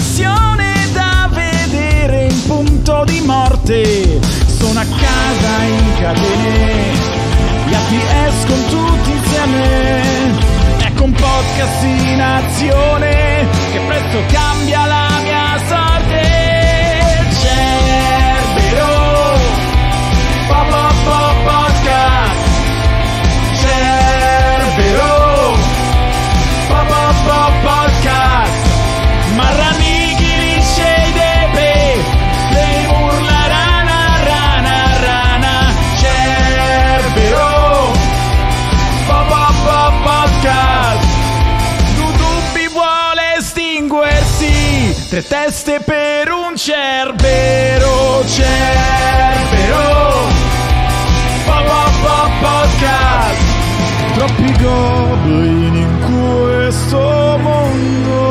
missione da vedere in punto di morte. Sono a casa in catene, gli ATS con tutti insieme. Ecco un podcast in azione che presto cambia la vita veste per un cerbero, cerbero. Pa, pa, pa, podcast. Troppi goblin in questo mondo.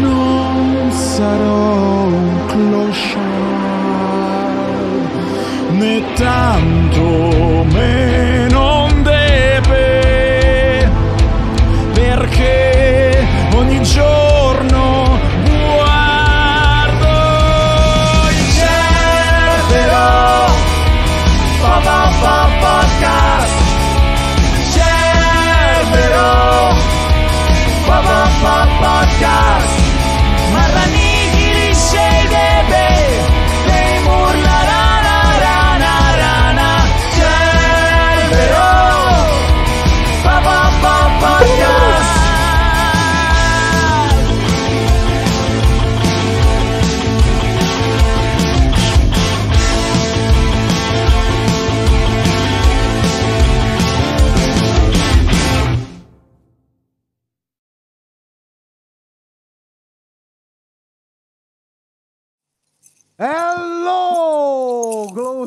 Non sarò un clochard né tanto meno.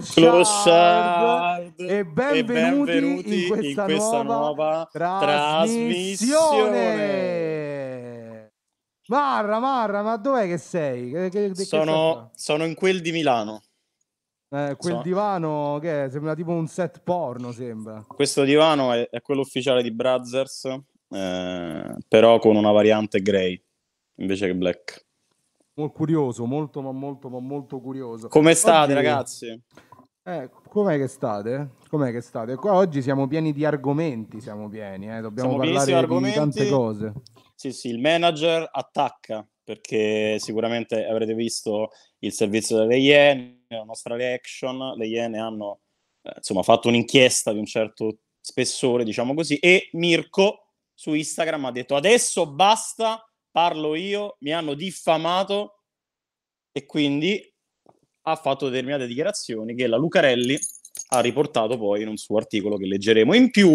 Clochard e benvenuti, e benvenuti in questa, in questa nuova, trasmissione. Marra, Marra, ma dov'è che sei? Che, che, che sono, sono, in quel di Milano. Eh, quel so. divano che è? sembra tipo un set porno, sembra. Questo divano è, è quello ufficiale di Brazzers, eh, però con una variante grey invece che black. Molto curioso, molto ma molto ma molto curioso. Come state Oggi, ragazzi? Eh, com'è che state? Com'è che state? Qua oggi siamo pieni di argomenti, siamo pieni, eh? dobbiamo siamo parlare di tante cose. Sì, sì, il manager attacca, perché sicuramente avrete visto il servizio delle Iene, la nostra reaction, le Iene hanno eh, insomma, fatto un'inchiesta di un certo spessore, diciamo così, e Mirko su Instagram ha detto adesso basta, parlo io, mi hanno diffamato e quindi ha fatto determinate dichiarazioni che la Lucarelli ha riportato poi in un suo articolo che leggeremo. In più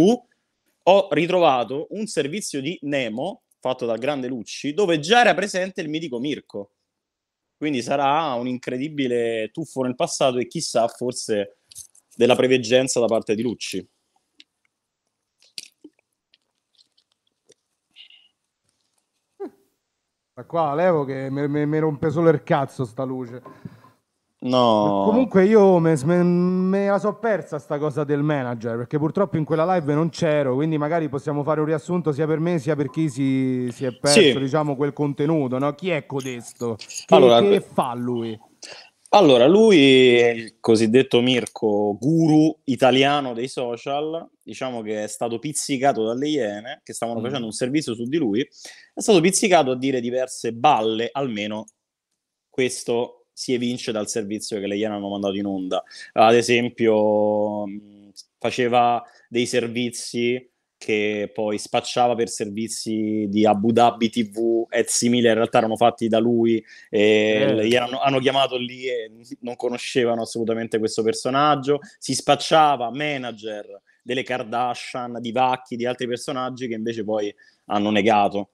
ho ritrovato un servizio di Nemo fatto dal grande Lucci dove già era presente il mitico Mirko. Quindi sarà un incredibile tuffo nel passato e chissà forse della preveggenza da parte di Lucci. Ma qua Levo che mi rompe solo il cazzo sta luce. No. Comunque io me, me, me la so persa sta cosa del manager, perché purtroppo in quella live non c'ero, quindi magari possiamo fare un riassunto sia per me sia per chi si, si è perso sì. diciamo, quel contenuto. No? Chi è codesto? Che, allora, che fa lui? Allora, lui è il cosiddetto Mirko, guru italiano dei social, diciamo che è stato pizzicato dalle Iene, che stavano mm. facendo un servizio su di lui, è stato pizzicato a dire diverse balle, almeno questo si evince dal servizio che le Iene hanno mandato in onda. Ad esempio, mm, faceva dei servizi che poi spacciava per servizi di Abu Dhabi TV e simili, in realtà erano fatti da lui e eh. hanno, hanno, chiamato lì e non conoscevano assolutamente questo personaggio, si spacciava manager delle Kardashian, di Vacchi, di altri personaggi che invece poi hanno negato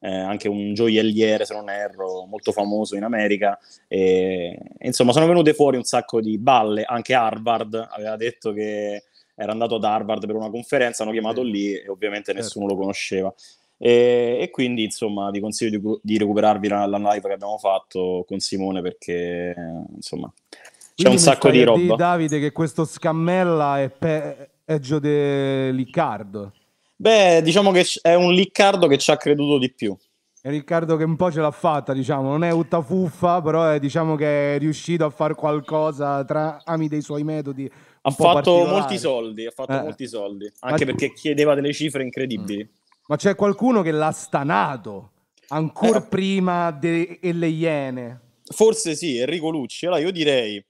eh, anche un gioielliere, se non erro, molto famoso in America. E, insomma, sono venute fuori un sacco di balle, anche Harvard aveva detto che era andato ad Harvard per una conferenza, hanno chiamato lì e ovviamente certo. nessuno lo conosceva. E, e, quindi insomma vi consiglio di, di recuperarvi la, la, live che abbiamo fatto con Simone perché insomma c'è quindi un sacco di roba. Davide che questo scammella è peggio di Riccardo. Beh, diciamo che è un Riccardo che ci ha creduto di più. È Riccardo che un po' ce l'ha fatta, diciamo, non è tutta fuffa, però è, diciamo che è riuscito a fare qualcosa tra ami dei suoi metodi. Ha fatto molti soldi, ha fatto eh. molti soldi, anche Ma... perché chiedeva delle cifre incredibili. Ma c'è qualcuno che l'ha stanato ancora eh. prima delle Iene. Forse sì, Enrico Lucci. Allora io direi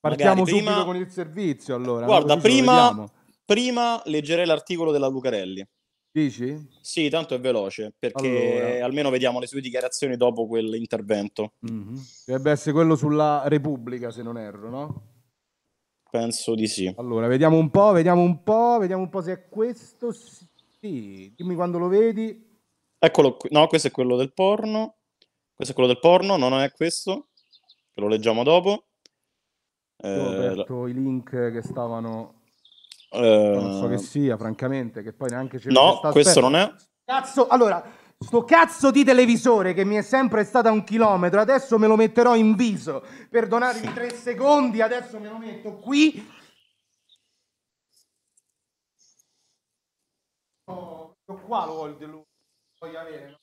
Partiamo Magari, subito con il servizio allora. Guarda, prima prima leggerei l'articolo della Lucarelli. Dici? Sì, tanto è veloce, perché allora. almeno vediamo le sue dichiarazioni dopo quell'intervento. Mm-hmm. Dovrebbe essere quello sulla Repubblica, se non erro, no? Penso di sì. Allora, vediamo un po', vediamo un po', vediamo un po' se è questo. Sì, dimmi quando lo vedi. Eccolo No, questo è quello del porno. Questo è quello del porno, non è questo. lo leggiamo dopo. Io ho eh, aperto eh, i link che stavano non so che ehm, sia, francamente, che poi neanche c'è... No, questo aspetta. non è... Cazzo, allora, sto cazzo di televisore che mi è sempre stato a un chilometro, adesso me lo metterò in viso. Perdonatemi tre secondi, adesso me lo metto qui. Oh, qua lo voglio, lo voglio avere, no?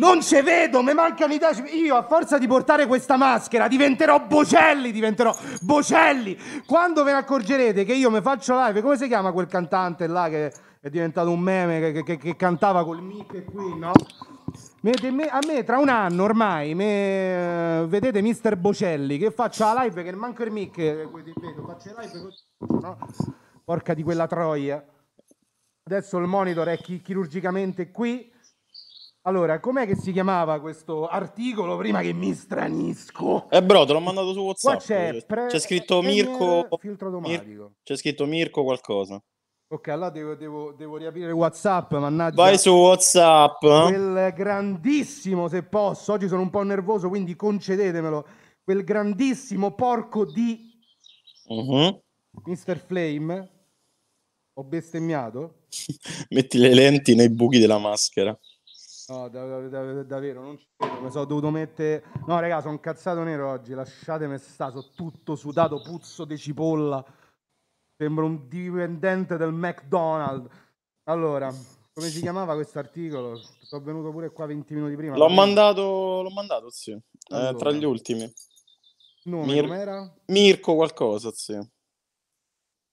Non ci vedo, mi mancano i decimi. Io a forza di portare questa maschera diventerò Bocelli, diventerò Bocelli. Quando ve ne accorgerete che io mi faccio live, come si chiama quel cantante là che è diventato un meme che, che, che cantava col mic qui, no? a me tra un anno ormai me, vedete Mister Bocelli che faccio la live che manco il mic vedo, eh, faccio live no? porca di quella troia adesso il monitor è chirurgicamente qui allora, com'è che si chiamava questo articolo prima che mi stranisco? Eh bro, te l'ho mandato su WhatsApp. Qua c'è, cioè, pre- c'è scritto eh, Mirko filtro automatico. Mir- c'è scritto Mirko qualcosa. Ok, allora devo, devo, devo riaprire WhatsApp, mannaggia. Vai su WhatsApp. Quel grandissimo, se posso, oggi sono un po' nervoso, quindi concedetemelo. Quel grandissimo porco di uh-huh. Mhm. Mr. Flame. Ho bestemmiato? Metti le lenti nei buchi della maschera. No, davvero, dav- davvero, non ci credo, mi sono dovuto mettere... No, raga, sono cazzato nero oggi, lasciatemi sta, sono tutto sudato, puzzo di cipolla. Sembro un dipendente del McDonald's. Allora, come si chiamava questo articolo? Sono venuto pure qua 20 minuti prima. L'ho, mandato, l'ho mandato, sì, eh, allora. eh, tra gli ultimi. Nome Mir- com'era? Mirko qualcosa, sì.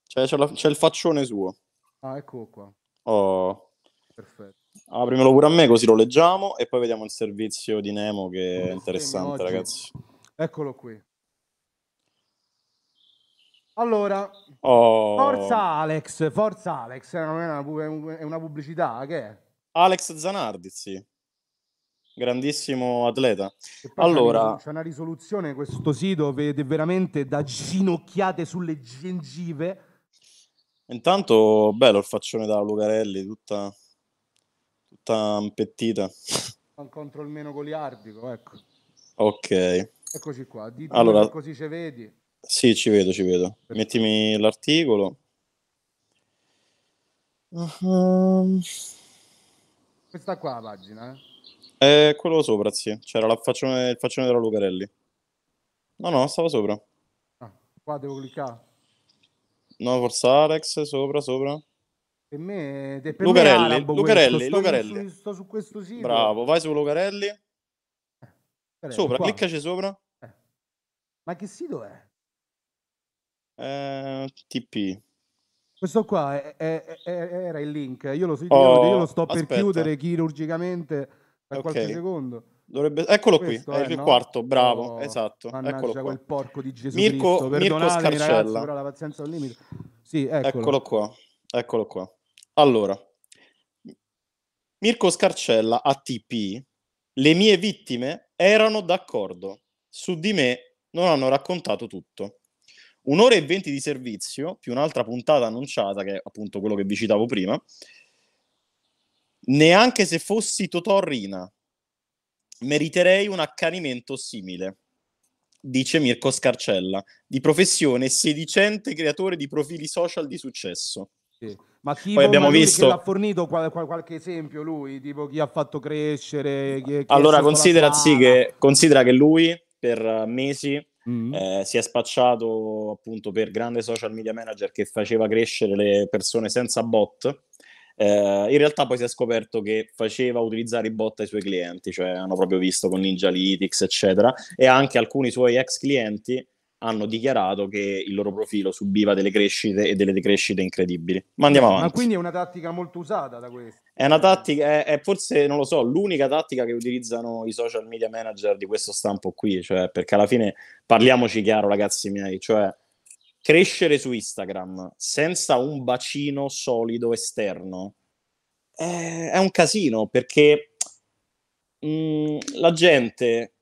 Cioè, c'è, la- c'è il faccione suo. Ah, ecco qua. Oh. Perfetto. Aprimelo pure a me così lo leggiamo e poi vediamo il servizio di Nemo che è interessante, ragazzi. Eccolo qui. Allora, oh. forza Alex, forza Alex, è una, è una pubblicità che è? Alex Zanardi, sì. Grandissimo atleta. Allora, c'è una risoluzione questo sito, vede veramente da ginocchiate sulle gengive. Intanto bello il faccione da Lucarelli, tutta tutta impettita. Un control meno goliardico, ecco. Ok. Eccoci qua, Dì, allora, così ci vedi. Sì, ci vedo, ci vedo. Perfetto. Mettimi l'articolo. Uh-huh. Questa qua la pagina, eh? Eh, quello sopra, sì. C'era la faccione, il faccione della Lucarelli. No, no, stava sopra. Ah, qua devo cliccare. No, forse Alex, sopra, sopra. Per me, per Lucarelli, me arabo, Lucarelli, Lucarelli. Su, sto su questo sito. Bravo, vai su Lucarelli. Eh, sopra, qua. cliccaci sopra. Eh. Ma che sito è? Eh, TP. Questo qua è, è, è, era il link. Io lo, oh, io lo sto oh, aspetta. per chiudere chirurgicamente tra okay. qualche secondo. Dovrebbe... Eccolo Questo qui, è, il no? quarto, bravo, oh, esatto. Eccolo qua. quel porco di Gesù Mirko, Cristo, Mirko Scarcella. Ragazzi, però la pazienza è limite. Sì, eccolo. eccolo qua, eccolo qua. Allora, Mirko Scarcella a TP, le mie vittime erano d'accordo, su di me non hanno raccontato tutto. Un'ora e venti di servizio, più un'altra puntata annunciata, che è appunto quello che vi citavo prima, neanche se fossi Totorrina meriterei un accanimento simile, dice Mirko Scarcella, di professione sedicente creatore di profili social di successo. Sì. Ma chi Poi abbiamo visto... ha fornito qual- qual- qualche esempio lui, tipo chi ha fatto crescere... Chi, chi allora, considera, sì, che, considera che lui per mesi Mm-hmm. Eh, si è spacciato appunto per grande social media manager che faceva crescere le persone senza bot. Eh, in realtà poi si è scoperto che faceva utilizzare i bot ai suoi clienti, cioè hanno proprio visto con Ninja Analytics, eccetera, e anche alcuni suoi ex clienti hanno dichiarato che il loro profilo subiva delle crescite e delle decrescite incredibili. Ma andiamo avanti. Ma quindi è una tattica molto usata da questo. È una tattica, è, è, forse, non lo so, l'unica tattica che utilizzano i social media manager di questo stampo qui, cioè, perché alla fine parliamoci chiaro, ragazzi miei, cioè crescere su Instagram senza un bacino solido esterno è, eh, è un casino perché mh, mm, la gente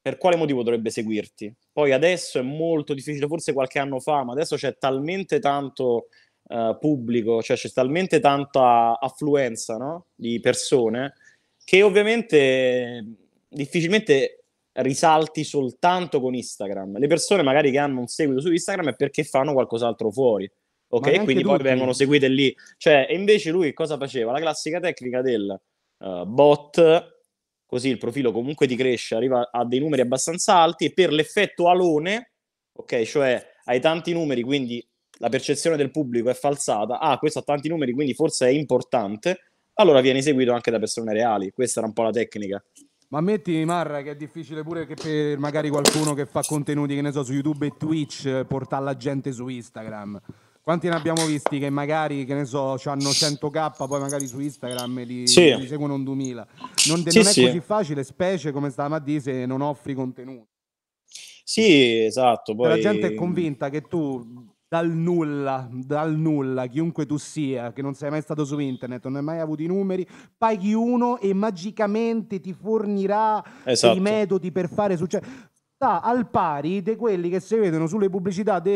per quale motivo dovrebbe seguirti? Poi adesso è molto difficile, forse qualche anno fa, ma adesso c'è talmente tanto uh, pubblico, cioè c'è talmente tanta affluenza no? di persone che ovviamente eh, difficilmente risalti soltanto con Instagram. Le persone magari che hanno un seguito su Instagram è perché fanno qualcos'altro fuori. Ok, quindi tutti. poi vengono seguite lì. Cioè, e invece lui cosa faceva? La classica tecnica del uh, bot così il profilo comunque ti cresce, arriva a dei numeri abbastanza alti e per l'effetto alone, ok, cioè hai tanti numeri, quindi la percezione del pubblico è falsata, ah, questo ha tanti numeri, quindi forse è importante, allora viene eseguito anche da persone reali. Questa era un po' la tecnica. Ma metti Marra che è difficile pure che per magari qualcuno che fa contenuti, che ne so, su YouTube e Twitch, eh, portare la gente su Instagram. Quanti ne abbiamo visti che magari, che ne so, hanno 100k, poi magari su Instagram li, sì. li seguono un 2000. Non, sì, non è sì. così facile, specie come stavamo a dire, se non offri contenuti. Sì, esatto. Cioè, poi... La gente è convinta che tu dal nulla, dal nulla, chiunque tu sia, che non sei mai stato su internet, non hai mai avuto i numeri, paghi uno e magicamente ti fornirà esatto. i metodi per fare successo sta al pari di quelli che si vedono sulle pubblicità di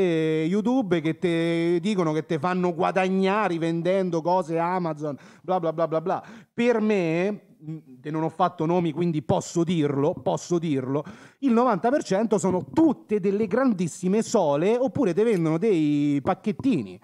YouTube che ti dicono che ti fanno guadagnare vendendo cose Amazon, bla bla bla bla bla. Per me, e non ho fatto nomi, quindi posso dirlo, posso dirlo, il 90% sono tutte delle grandissime sole oppure ti vendono dei pacchettini.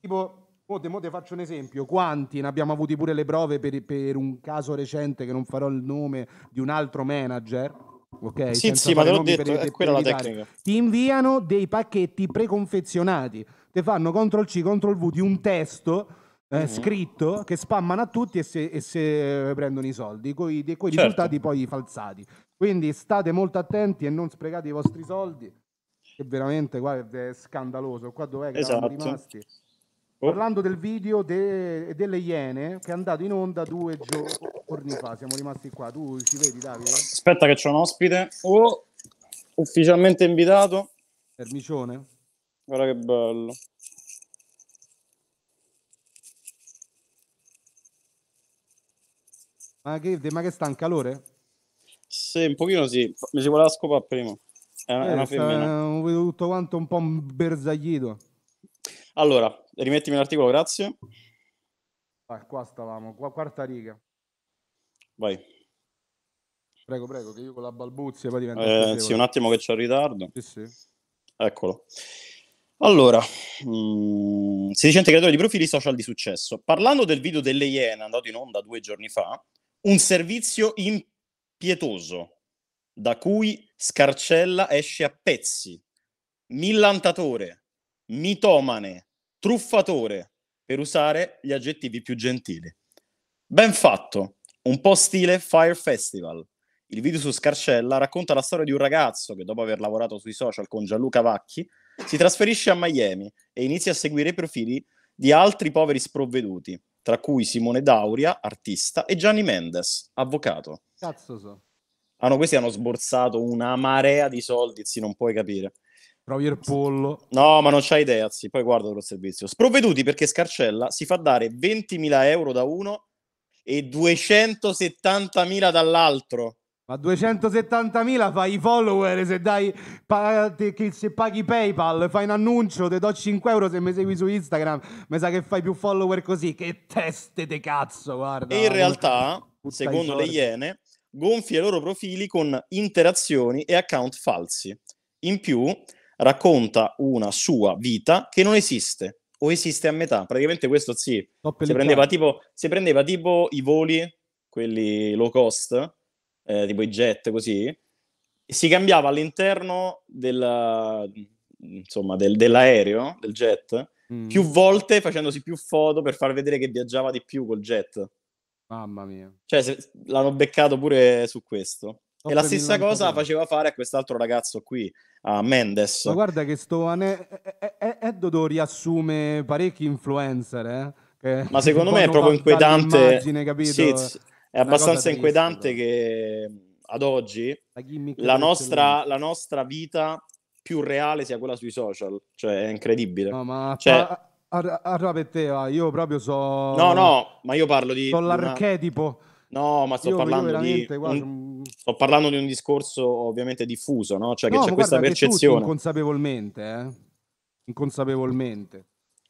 Tipo, mo te, mo te faccio un esempio, quanti ne abbiamo avuti pure le prove per, per un caso recente che non farò il nome di un altro manager ok? Sì, sì, ma te l'ho detto, per, è quella per la tecnica. Ti inviano dei pacchetti preconfezionati, ti fanno CTRL-C, CTRL-V di un testo eh, mm-hmm. scritto che spammano a tutti e se, e se prendono i soldi, con i certo. risultati poi falsati. Quindi state molto attenti e non sprecate i vostri soldi, che veramente guarda, è scandaloso. Qua dov'è che esatto. rimasti? Oh. parlando del video de- delle Iene che è andato in onda due giorni fa. Siamo rimasti qua. Tu ci vedi, Davide? Aspetta, che c'è un ospite. Oh, ufficialmente invitato. Ermicione. Guarda che bello. Ma che, ma che sta in calore? Sì, un pochino sì. Mi si voleva scopare prima. È una, eh, è una eh, femmina. Sta, eh, tutto quanto un po' berzaglito. Allora, rimettimi l'articolo, grazie. Ah, qua stavamo, qua, quarta riga. Vai. Prego, prego, che io con la balbuzia poi diventa... Eh, sì, un attimo che c'è il ritardo. Sì, sì. Eccolo. Allora, mh, 600 creatori di profili social di successo. Parlando del video delle Iene andato in onda due giorni fa, un servizio impietoso da cui Scarcella esce a pezzi, millantatore, mitomane, truffatore, per usare gli aggettivi più gentili. Ben fatto, un po' stile Fire Festival. Il video su Scarcella racconta la storia di un ragazzo che dopo aver lavorato sui social con Gianluca Vacchi si trasferisce a Miami e inizia a seguire i profili di altri poveri sprovveduti, tra cui Simone Dauria, artista, e Gianni Mendes, avvocato. Cazzo so. Ah no, questi hanno sborsato una marea di soldi, sì, non puoi capire. Provi il pollo. No, ma non c'hai idea, sì. Poi guardo lo servizio. Sprovveduti perché Scarcella si fa dare 20.000 euro da uno e 270.000 dall'altro. Ma 270.000 fai i follower se dai se paghi PayPal, fai un annuncio, ti do 5 euro se mi segui su Instagram, mi sa che fai più follower così, che teste te cazzo, guarda. E in realtà, secondo le Iene, gonfia i loro profili con interazioni e account falsi. In più, racconta una sua vita che non esiste o esiste a metà. Praticamente questo sì, si prendeva, tipo, si prendeva tipo i voli, quelli low cost, eh, tipo i jet così, e si cambiava all'interno della, insomma, del, dell'aereo, del jet, mm. più volte facendosi più foto per far vedere che viaggiava di più col jet. Mamma mia. Cioè, se, l'hanno beccato pure su questo. E la stessa cosa la faceva fare a quest'altro ragazzo qui, a Mendes. Ma guarda che sto ane- Eddodo riassume parecchi influencer, eh? Che Ma secondo me è proprio inquietante. Sì, è abbastanza inquietante che ad oggi la nostra, la nostra, vita più reale sia quella sui social. Cioè, è incredibile. No, ma cioè, pa- ar- arra te, io proprio so... No, no, ma io parlo di... Sono l'archetipo. Una... No, ma sto io, parlando io di... Un sto parlando di un discorso ovviamente diffuso, no? Cioè no, c'è questa percezione. inconsapevolmente, eh? inconsapevolmente.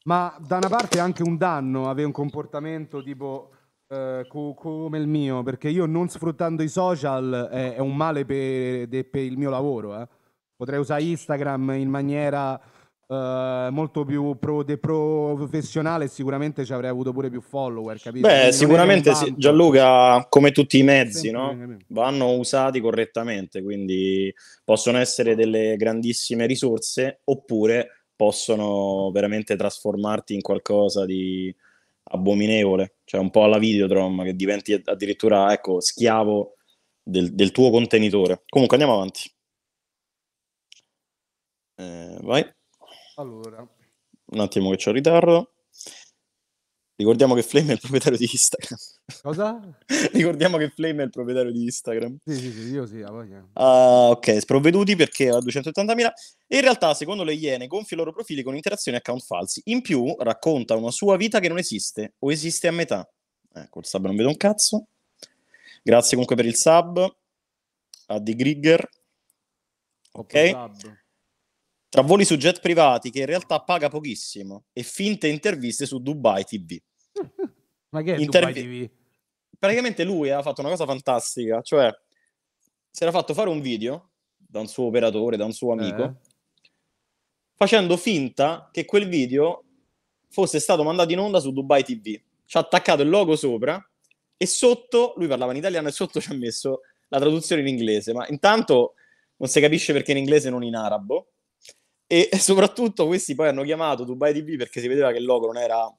Ma da una parte è anche un danno avere un comportamento tipo eh, co- come il mio, perché io non sfruttando i social è, è un male per, de, il mio lavoro. Eh? Potrei usare Instagram in maniera eh, molto più pro, de, professionale, sicuramente ci avrei avuto pure più follower, capito? Beh, non sicuramente sì, Gianluca, come tutti i mezzi, no? vanno usati correttamente, quindi possono essere delle grandissime risorse oppure possono veramente trasformarti in qualcosa di abominevole, cioè un po' alla Videodrom, che diventi addirittura ecco, schiavo del, del tuo contenitore. Comunque andiamo avanti. Eh, vai. Allora. Un attimo che c'ho il ritardo. Ricordiamo che Flame è il proprietario di Instagram. Cosa? Ricordiamo che Flame è il proprietario di Instagram. Sì, sì, sì, io sì, a voglia. Ah, ok, sprovveduti perché ha 280.000. E in realtà, secondo le Iene, gonfia i loro profili con interazioni e account falsi. In più, racconta una sua vita che non esiste, o esiste a metà. Ecco, eh, il sub non vedo un cazzo. Grazie comunque per il sub. A The Grigger. Ok tra voli su jet privati che in realtà paga pochissimo e finte interviste su Dubai TV. Ma che è Intervi- Dubai TV? Praticamente lui ha fatto una cosa fantastica, cioè si era fatto fare un video da un suo operatore, da un suo amico, eh. facendo finta che quel video fosse stato mandato in onda su Dubai TV. Ci ha attaccato il logo sopra e sotto, lui parlava in italiano e sotto ci ha messo la traduzione in inglese, ma intanto non si capisce perché in inglese e non in arabo. E soprattutto questi poi hanno chiamato Dubai TV perché si vedeva che il logo non era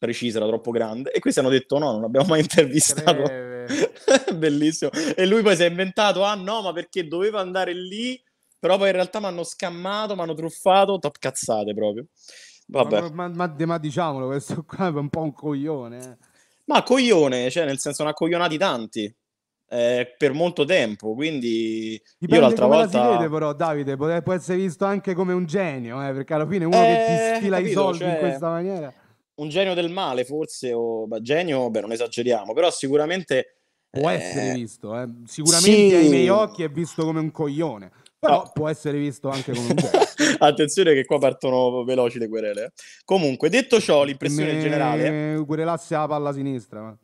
preciso, era troppo grande. E questi hanno detto: No, non abbiamo mai intervistato. Bellissimo. E lui poi si è inventato: Ah, no, ma perché doveva andare lì. Però poi in realtà mi hanno scammato, mi hanno truffato, top cazzate proprio. Vabbè. Ma, ma, ma, ma, diciamolo, questo qua è un po' un coglione. Eh. Ma coglione, cioè nel senso ne ha coglionati tanti eh, per molto tempo. Quindi Dipende io l'altra volta. La si vede, però, Davide, può, può, essere visto anche come un genio, eh, perché alla fine uno eh, che ti eh, sfila capito, i soldi cioè... in questa maniera. Un genio del male, forse, o beh, genio, beh, non esageriamo, però sicuramente. Può eh, essere visto, eh. sicuramente sì. ai miei occhi è visto come un coglione però no. può essere visto anche come un attenzione che qua partono veloci le querele comunque detto ciò l'impressione Me... generale querelasse la palla sinistra ma...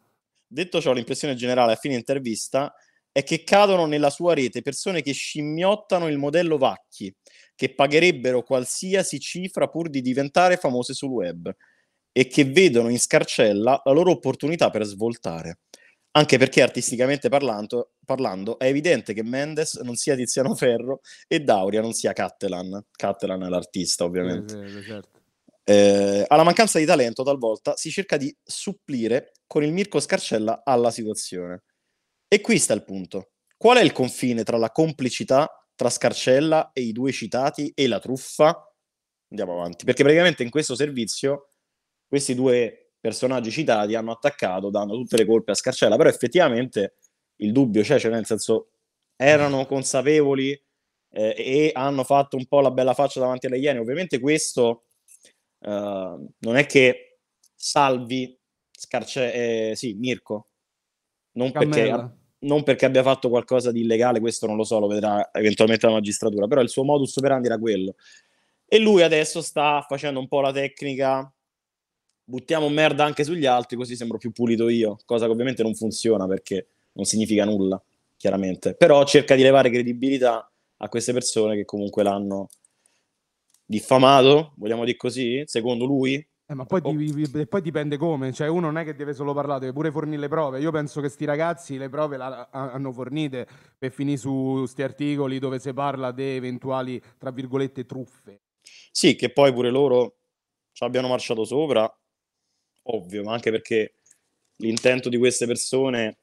Detto ciò, l'impressione generale a fine intervista è che cadono nella sua rete persone che scimmiottano il modello Vacchi, che pagherebbero qualsiasi cifra pur di diventare famose sul web e che vedono in scarcella la loro opportunità per svoltare. Anche perché artisticamente parlando, parlando è evidente che Mendes non sia Tiziano Ferro e Dauria non sia Cattelan. Cattelan è l'artista, ovviamente. Eh, certo. eh, alla mancanza di talento, talvolta si cerca di supplire con il Mirko Scarcella alla situazione. E qui sta il punto. Qual è il confine tra la complicità tra Scarcella e i due citati e la truffa? Andiamo avanti, perché praticamente in questo servizio questi due personaggi citati hanno attaccato dando tutte le colpe a Scarcella, però effettivamente il dubbio c'è, cioè, cioè nel senso erano consapevoli eh, e hanno fatto un po' la bella faccia davanti alle Iene. Ovviamente questo eh, non è che salvi Scarce- eh, sì, Mirko. Non perché, non perché, abbia fatto qualcosa di illegale, questo non lo so, lo vedrà eventualmente la magistratura, però il suo modus operandi era quello. E lui adesso sta facendo un po' la tecnica, buttiamo merda anche sugli altri, così sembro più pulito io, cosa che ovviamente non funziona perché non significa nulla, chiaramente. Però cerca di levare credibilità a queste persone che comunque l'hanno diffamato, vogliamo dire così, secondo lui, eh, ma eh, poi, oh. di, poi, dipende come, cioè uno non è che deve solo parlare, deve pure fornire le prove. Io penso che sti ragazzi le prove la, a, hanno fornite per finire su questi articoli dove si parla di eventuali, tra virgolette, truffe. Sì, che poi pure loro ci abbiano marciato sopra, ovvio, ma anche perché l'intento di queste persone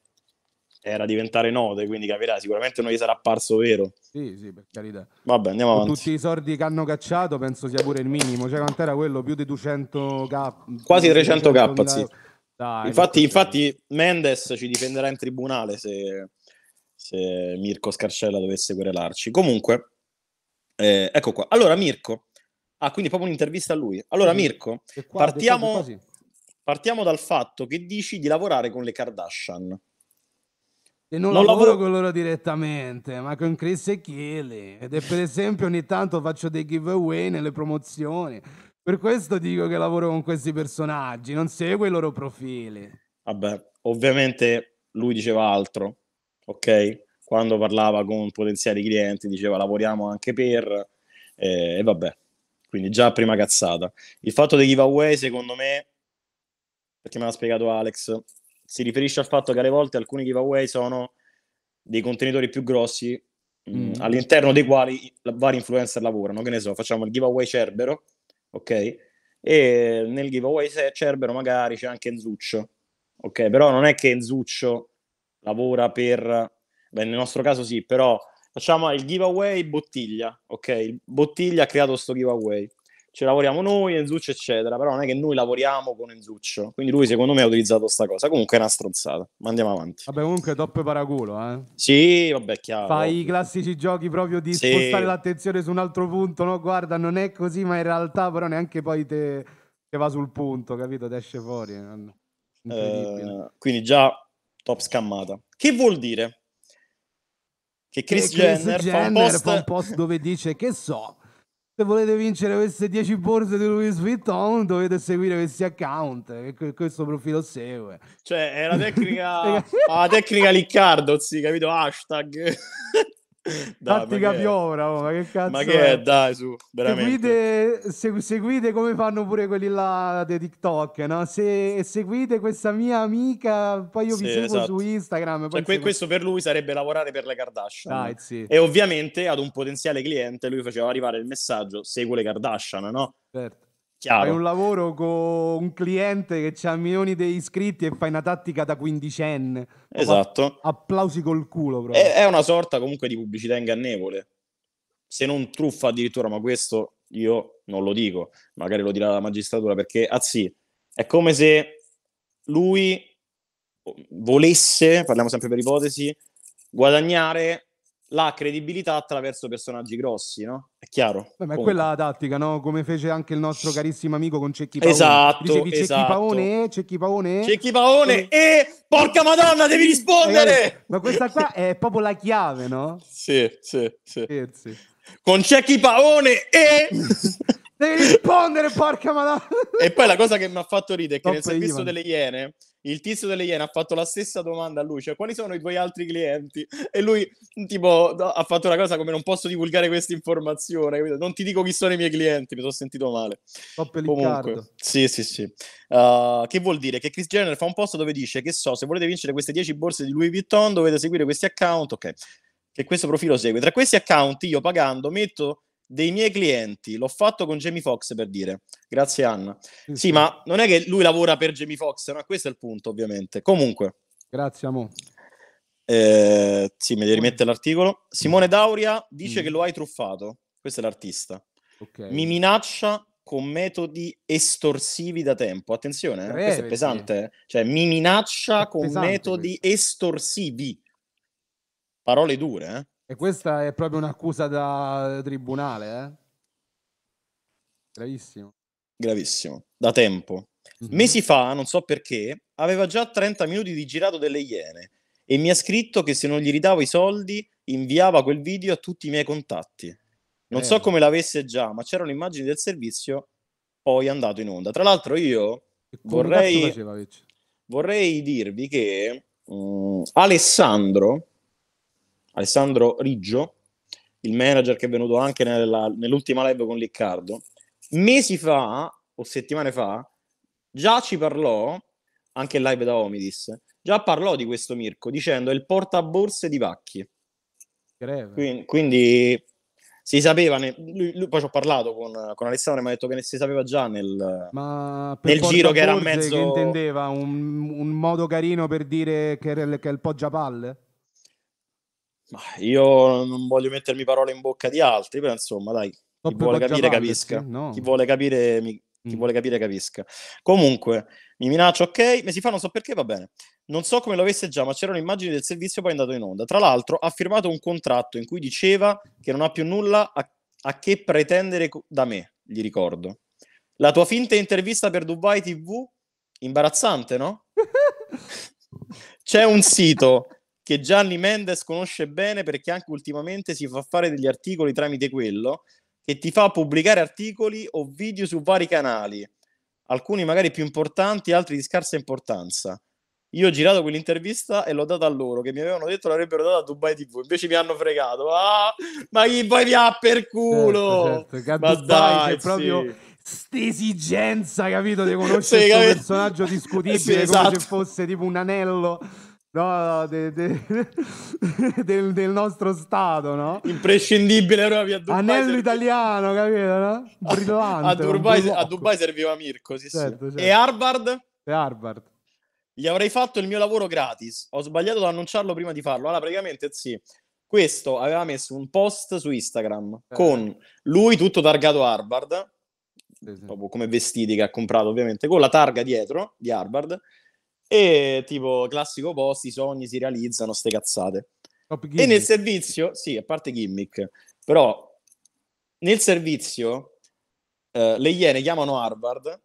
era diventare note, quindi capirà, sicuramente non gli sarà apparso vero. Sì, sì, per carità. Vabbè, andiamo avanti. Con tutti i soldi che hanno cacciato, penso sia pure il minimo, cioè quant'era quello? Più di 200k. Quasi 300k, sì. Dai, infatti, infatti Mendes ci difenderà in tribunale se, se Mirko Scarcella dovesse querelarci. Comunque, eh, ecco qua. Allora, Mirko. Ah, quindi proprio un'intervista a lui. Allora, Mirko, qua, partiamo, partiamo dal fatto che dici di lavorare con le Kardashian. E non, non lavoro, lavoro con loro direttamente, ma con Chris e Chili. Ed è per esempio ogni tanto faccio dei giveaway nelle promozioni. Per questo dico che lavoro con questi personaggi, non seguo i loro profili. Vabbè, ovviamente lui diceva altro, ok? Quando parlava con potenziali clienti diceva lavoriamo anche per... Eh, e vabbè, quindi già prima cazzata. Il fatto dei giveaway, secondo me, perché me l'ha spiegato Alex, si riferisce al fatto che alle volte alcuni giveaway sono dei contenitori più grossi mm. mh, mm. all'interno dei quali vari influencer lavorano. Che ne so, facciamo il giveaway Cerbero, ok? E nel giveaway Cerbero magari c'è anche Enzuccio, ok? Però non è che Enzuccio lavora per... Beh, nel nostro caso sì, però facciamo il giveaway bottiglia, ok? Bottiglia ha creato questo giveaway ci lavoriamo noi, Enzuccio, eccetera. Però non è che noi lavoriamo con Enzuccio. Quindi lui, secondo me, ha utilizzato questa cosa. Comunque è una stronzata. Ma andiamo avanti. Vabbè, comunque top paraculo, eh. Sì, vabbè, chiaro. Fai i classici giochi proprio di sì. spostare l'attenzione su un altro punto, no? Guarda, non è così, ma in realtà però neanche poi te, te va sul punto, capito? Te esce fuori. Eh, eh quindi già top scammata. Che vuol dire? Che Chris, che eh, Chris Jenner, Jenner fa, un post... fa un post dove dice che so se volete vincere queste 10 borse di Louis Vuitton dovete seguire questi account che questo profilo segue cioè è la tecnica ah, la tecnica Liccardo sì, capito hashtag tattica piovra, oh, ma che cazzo. Ma che è, dai, su, veramente. Seguite, segu- seguite come fanno pure quelli là di TikTok, no? Se seguite questa mia amica, poi io sì, vi seguo esatto. su Instagram. Cioè, que- questo per lui sarebbe lavorare per le Kardashian. Dai, sì. E ovviamente ad un potenziale cliente lui faceva arrivare il messaggio, seguo le Kardashian, no? Certo. Chiaro. Fai un lavoro con un cliente che ha milioni di iscritti e fai una tattica da quindicenne. Esatto. Applausi col culo proprio. È, è una sorta comunque di pubblicità ingannevole. Se non truffa addirittura, ma questo io non lo dico, magari lo dirà la magistratura, perché azzi, ah, è come se lui volesse, parliamo sempre per ipotesi, guadagnare la credibilità attraverso personaggi grossi, no? È chiaro. Beh, ma è quella la tattica, no? Come fece anche il nostro carissimo amico con Cecchi Paone. Esatto, Dicevi, Cecchi esatto. Paone, Cecchi Paone. Cecchi Paone e... Eh. e... porca madonna, devi eh, rispondere! Ragazzi, eh, ma questa qua è proprio la chiave, no? Sì, sì, sì. Scherzi. Con Cecchi Paone e... devi rispondere, porca madonna! e poi la cosa che mi ha fatto ridere è che Top nel servizio Ivan. delle Iene il tizio delle Iene ha fatto la stessa domanda a lui, cioè quali sono i tuoi altri clienti? E lui tipo ha fatto una cosa come non posso divulgare questa informazione, non ti dico chi sono i miei clienti, mi sono sentito male. Comunque, sì, sì, sì. Uh, che vuol dire? Che Chris Jenner fa un post dove dice che so, se volete vincere queste 10 borse di Louis Vuitton dovete seguire questi account, ok, che questo profilo segue. Tra questi account io pagando metto dei miei clienti. L'ho fatto con Jamie Foxx per dire. Grazie Anna. Sì, sì. ma non è che lui lavora per Jamie Foxx, ma Questo è il punto, ovviamente. Comunque. Grazie, amore. Eh, sì, mi rimette l'articolo. Simone mm. Dauria dice mm. che lo hai truffato. Questo è l'artista. Okay. Mi minaccia con metodi estorsivi da tempo. Attenzione, eh? questo è eh, pesante. Eh? Cioè, mi minaccia è con metodi questo. estorsivi. Parole dure, eh? E questa è proprio un'accusa da tribunale, eh? Gravissimo. Gravissimo, da tempo. Mm-hmm. Mesi fa, non so perché, aveva già 30 minuti di girato delle Iene e mi ha scritto che se non gli ridavo i soldi inviava quel video a tutti i miei contatti. Non eh. so come l'avesse già, ma c'erano immagini del servizio poi andato in onda. Tra l'altro io vorrei, faceva, vorrei dirvi che um, Alessandro, Alessandro Riggio, il manager che è venuto anche nella, nell'ultima live con Liccardo, mesi fa o settimane fa già ci parlò, anche in live da Omidis, già parlò di questo Mirko dicendo è il portaborse di Pacchi. Quindi, quindi, si sapeva, ne, lui, lui, poi ci ho parlato con, con Alessandro e mi ha detto che ne si sapeva già nel, nel giro che era a mezzo... Che intendeva un, un, modo carino per dire che, che è il poggiapalle? Ma io non voglio mettermi parole in bocca di altri, però insomma, dai, no, chi vuole capire capisca. Sì, no. Chi vuole capire mi... Chi mm. vuole capire capisca. Comunque, mi minaccio, ok, mesi fa non so perché, va bene. Non so come lo avesse già, ma c'era un'immagine del servizio poi andato in onda. Tra l'altro ha firmato un contratto in cui diceva che non ha più nulla a, a che pretendere da me, gli ricordo. La tua finta intervista per Dubai TV, imbarazzante, no? C'è un sito che Gianni Mendes conosce bene perché anche ultimamente si fa fare degli articoli tramite quello che ti fa pubblicare articoli o video su vari canali, alcuni magari più importanti, altri di scarsa importanza. Io ho girato quell'intervista e l'ho data a loro, che mi avevano detto l'avrebbero data a Dubai TV, invece mi hanno fregato. Ah, ma chi poi vi ha per culo? Certo, certo. Ma dai, c'è sì. proprio st'esigenza, capito, di conoscere sì, questo personaggio discutibile sì, esatto. come se esatto. fosse tipo un anello no, de, de, del, del, nostro Stato, no? Imprescindibile proprio a Dubai. Anello serv- italiano, capito, no? Brillante. a, Dubai, a Dubai serviva Mirko, sì, certo, sì. Certo. E Harvard? E Harvard. Gli avrei fatto il mio lavoro gratis. Ho sbagliato ad annunciarlo prima di farlo. Allora, praticamente, sì. Questo aveva messo un post su Instagram eh. con lui tutto targato Harvard, sì, sì. proprio come vestiti che ha comprato ovviamente, con la targa dietro di Harvard e tipo, classico post, i sogni si realizzano, ste cazzate. E nel servizio, sì, a parte gimmick, però nel servizio eh, le Iene chiamano Harvard,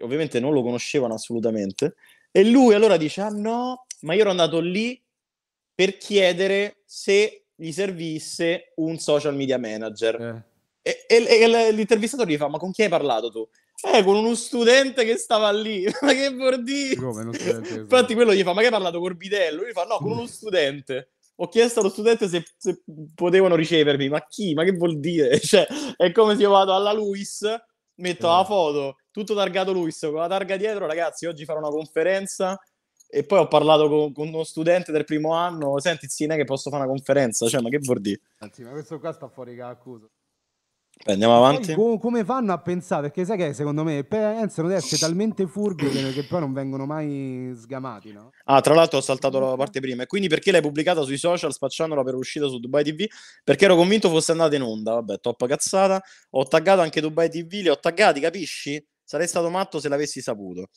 ovviamente non lo conoscevano assolutamente, e lui allora dice, ah no, ma io ero andato lì per chiedere se gli servisse un social media manager. Eh. E, e, e l'intervistatore gli fa, ma con chi hai parlato tu? Eh, con uno studente che stava lì. ma che vuol Infatti, quello gli fa: Ma che hai parlato col bidello? Lui fa: No, con uno mm. studente. Ho chiesto allo studente se, se potevano ricevermi, ma chi? Ma che vuol dire? Cioè, è come se io vado alla Luis, metto eh. la foto, tutto targato Luis, con la targa dietro, ragazzi, oggi farò una conferenza e poi ho parlato con, con, uno studente del primo anno. Senti, sì, non è che posso fare una conferenza, cioè, ma che vuol dire? Anzi, ma questo qua sta fuori che accusa. Andiamo avanti. Poi, come fanno a pensare? Perché sai che secondo me pensano di essere talmente furbi che, che, poi non vengono mai sgamati. No? Ah, tra l'altro ho saltato la parte prima. E quindi perché l'hai pubblicata sui social spacciandola per uscita su Dubai TV? Perché ero convinto fosse andata in onda. Vabbè, top cazzata. Ho taggato anche Dubai TV, li ho taggati, capisci? Sarei stato matto se l'avessi saputo.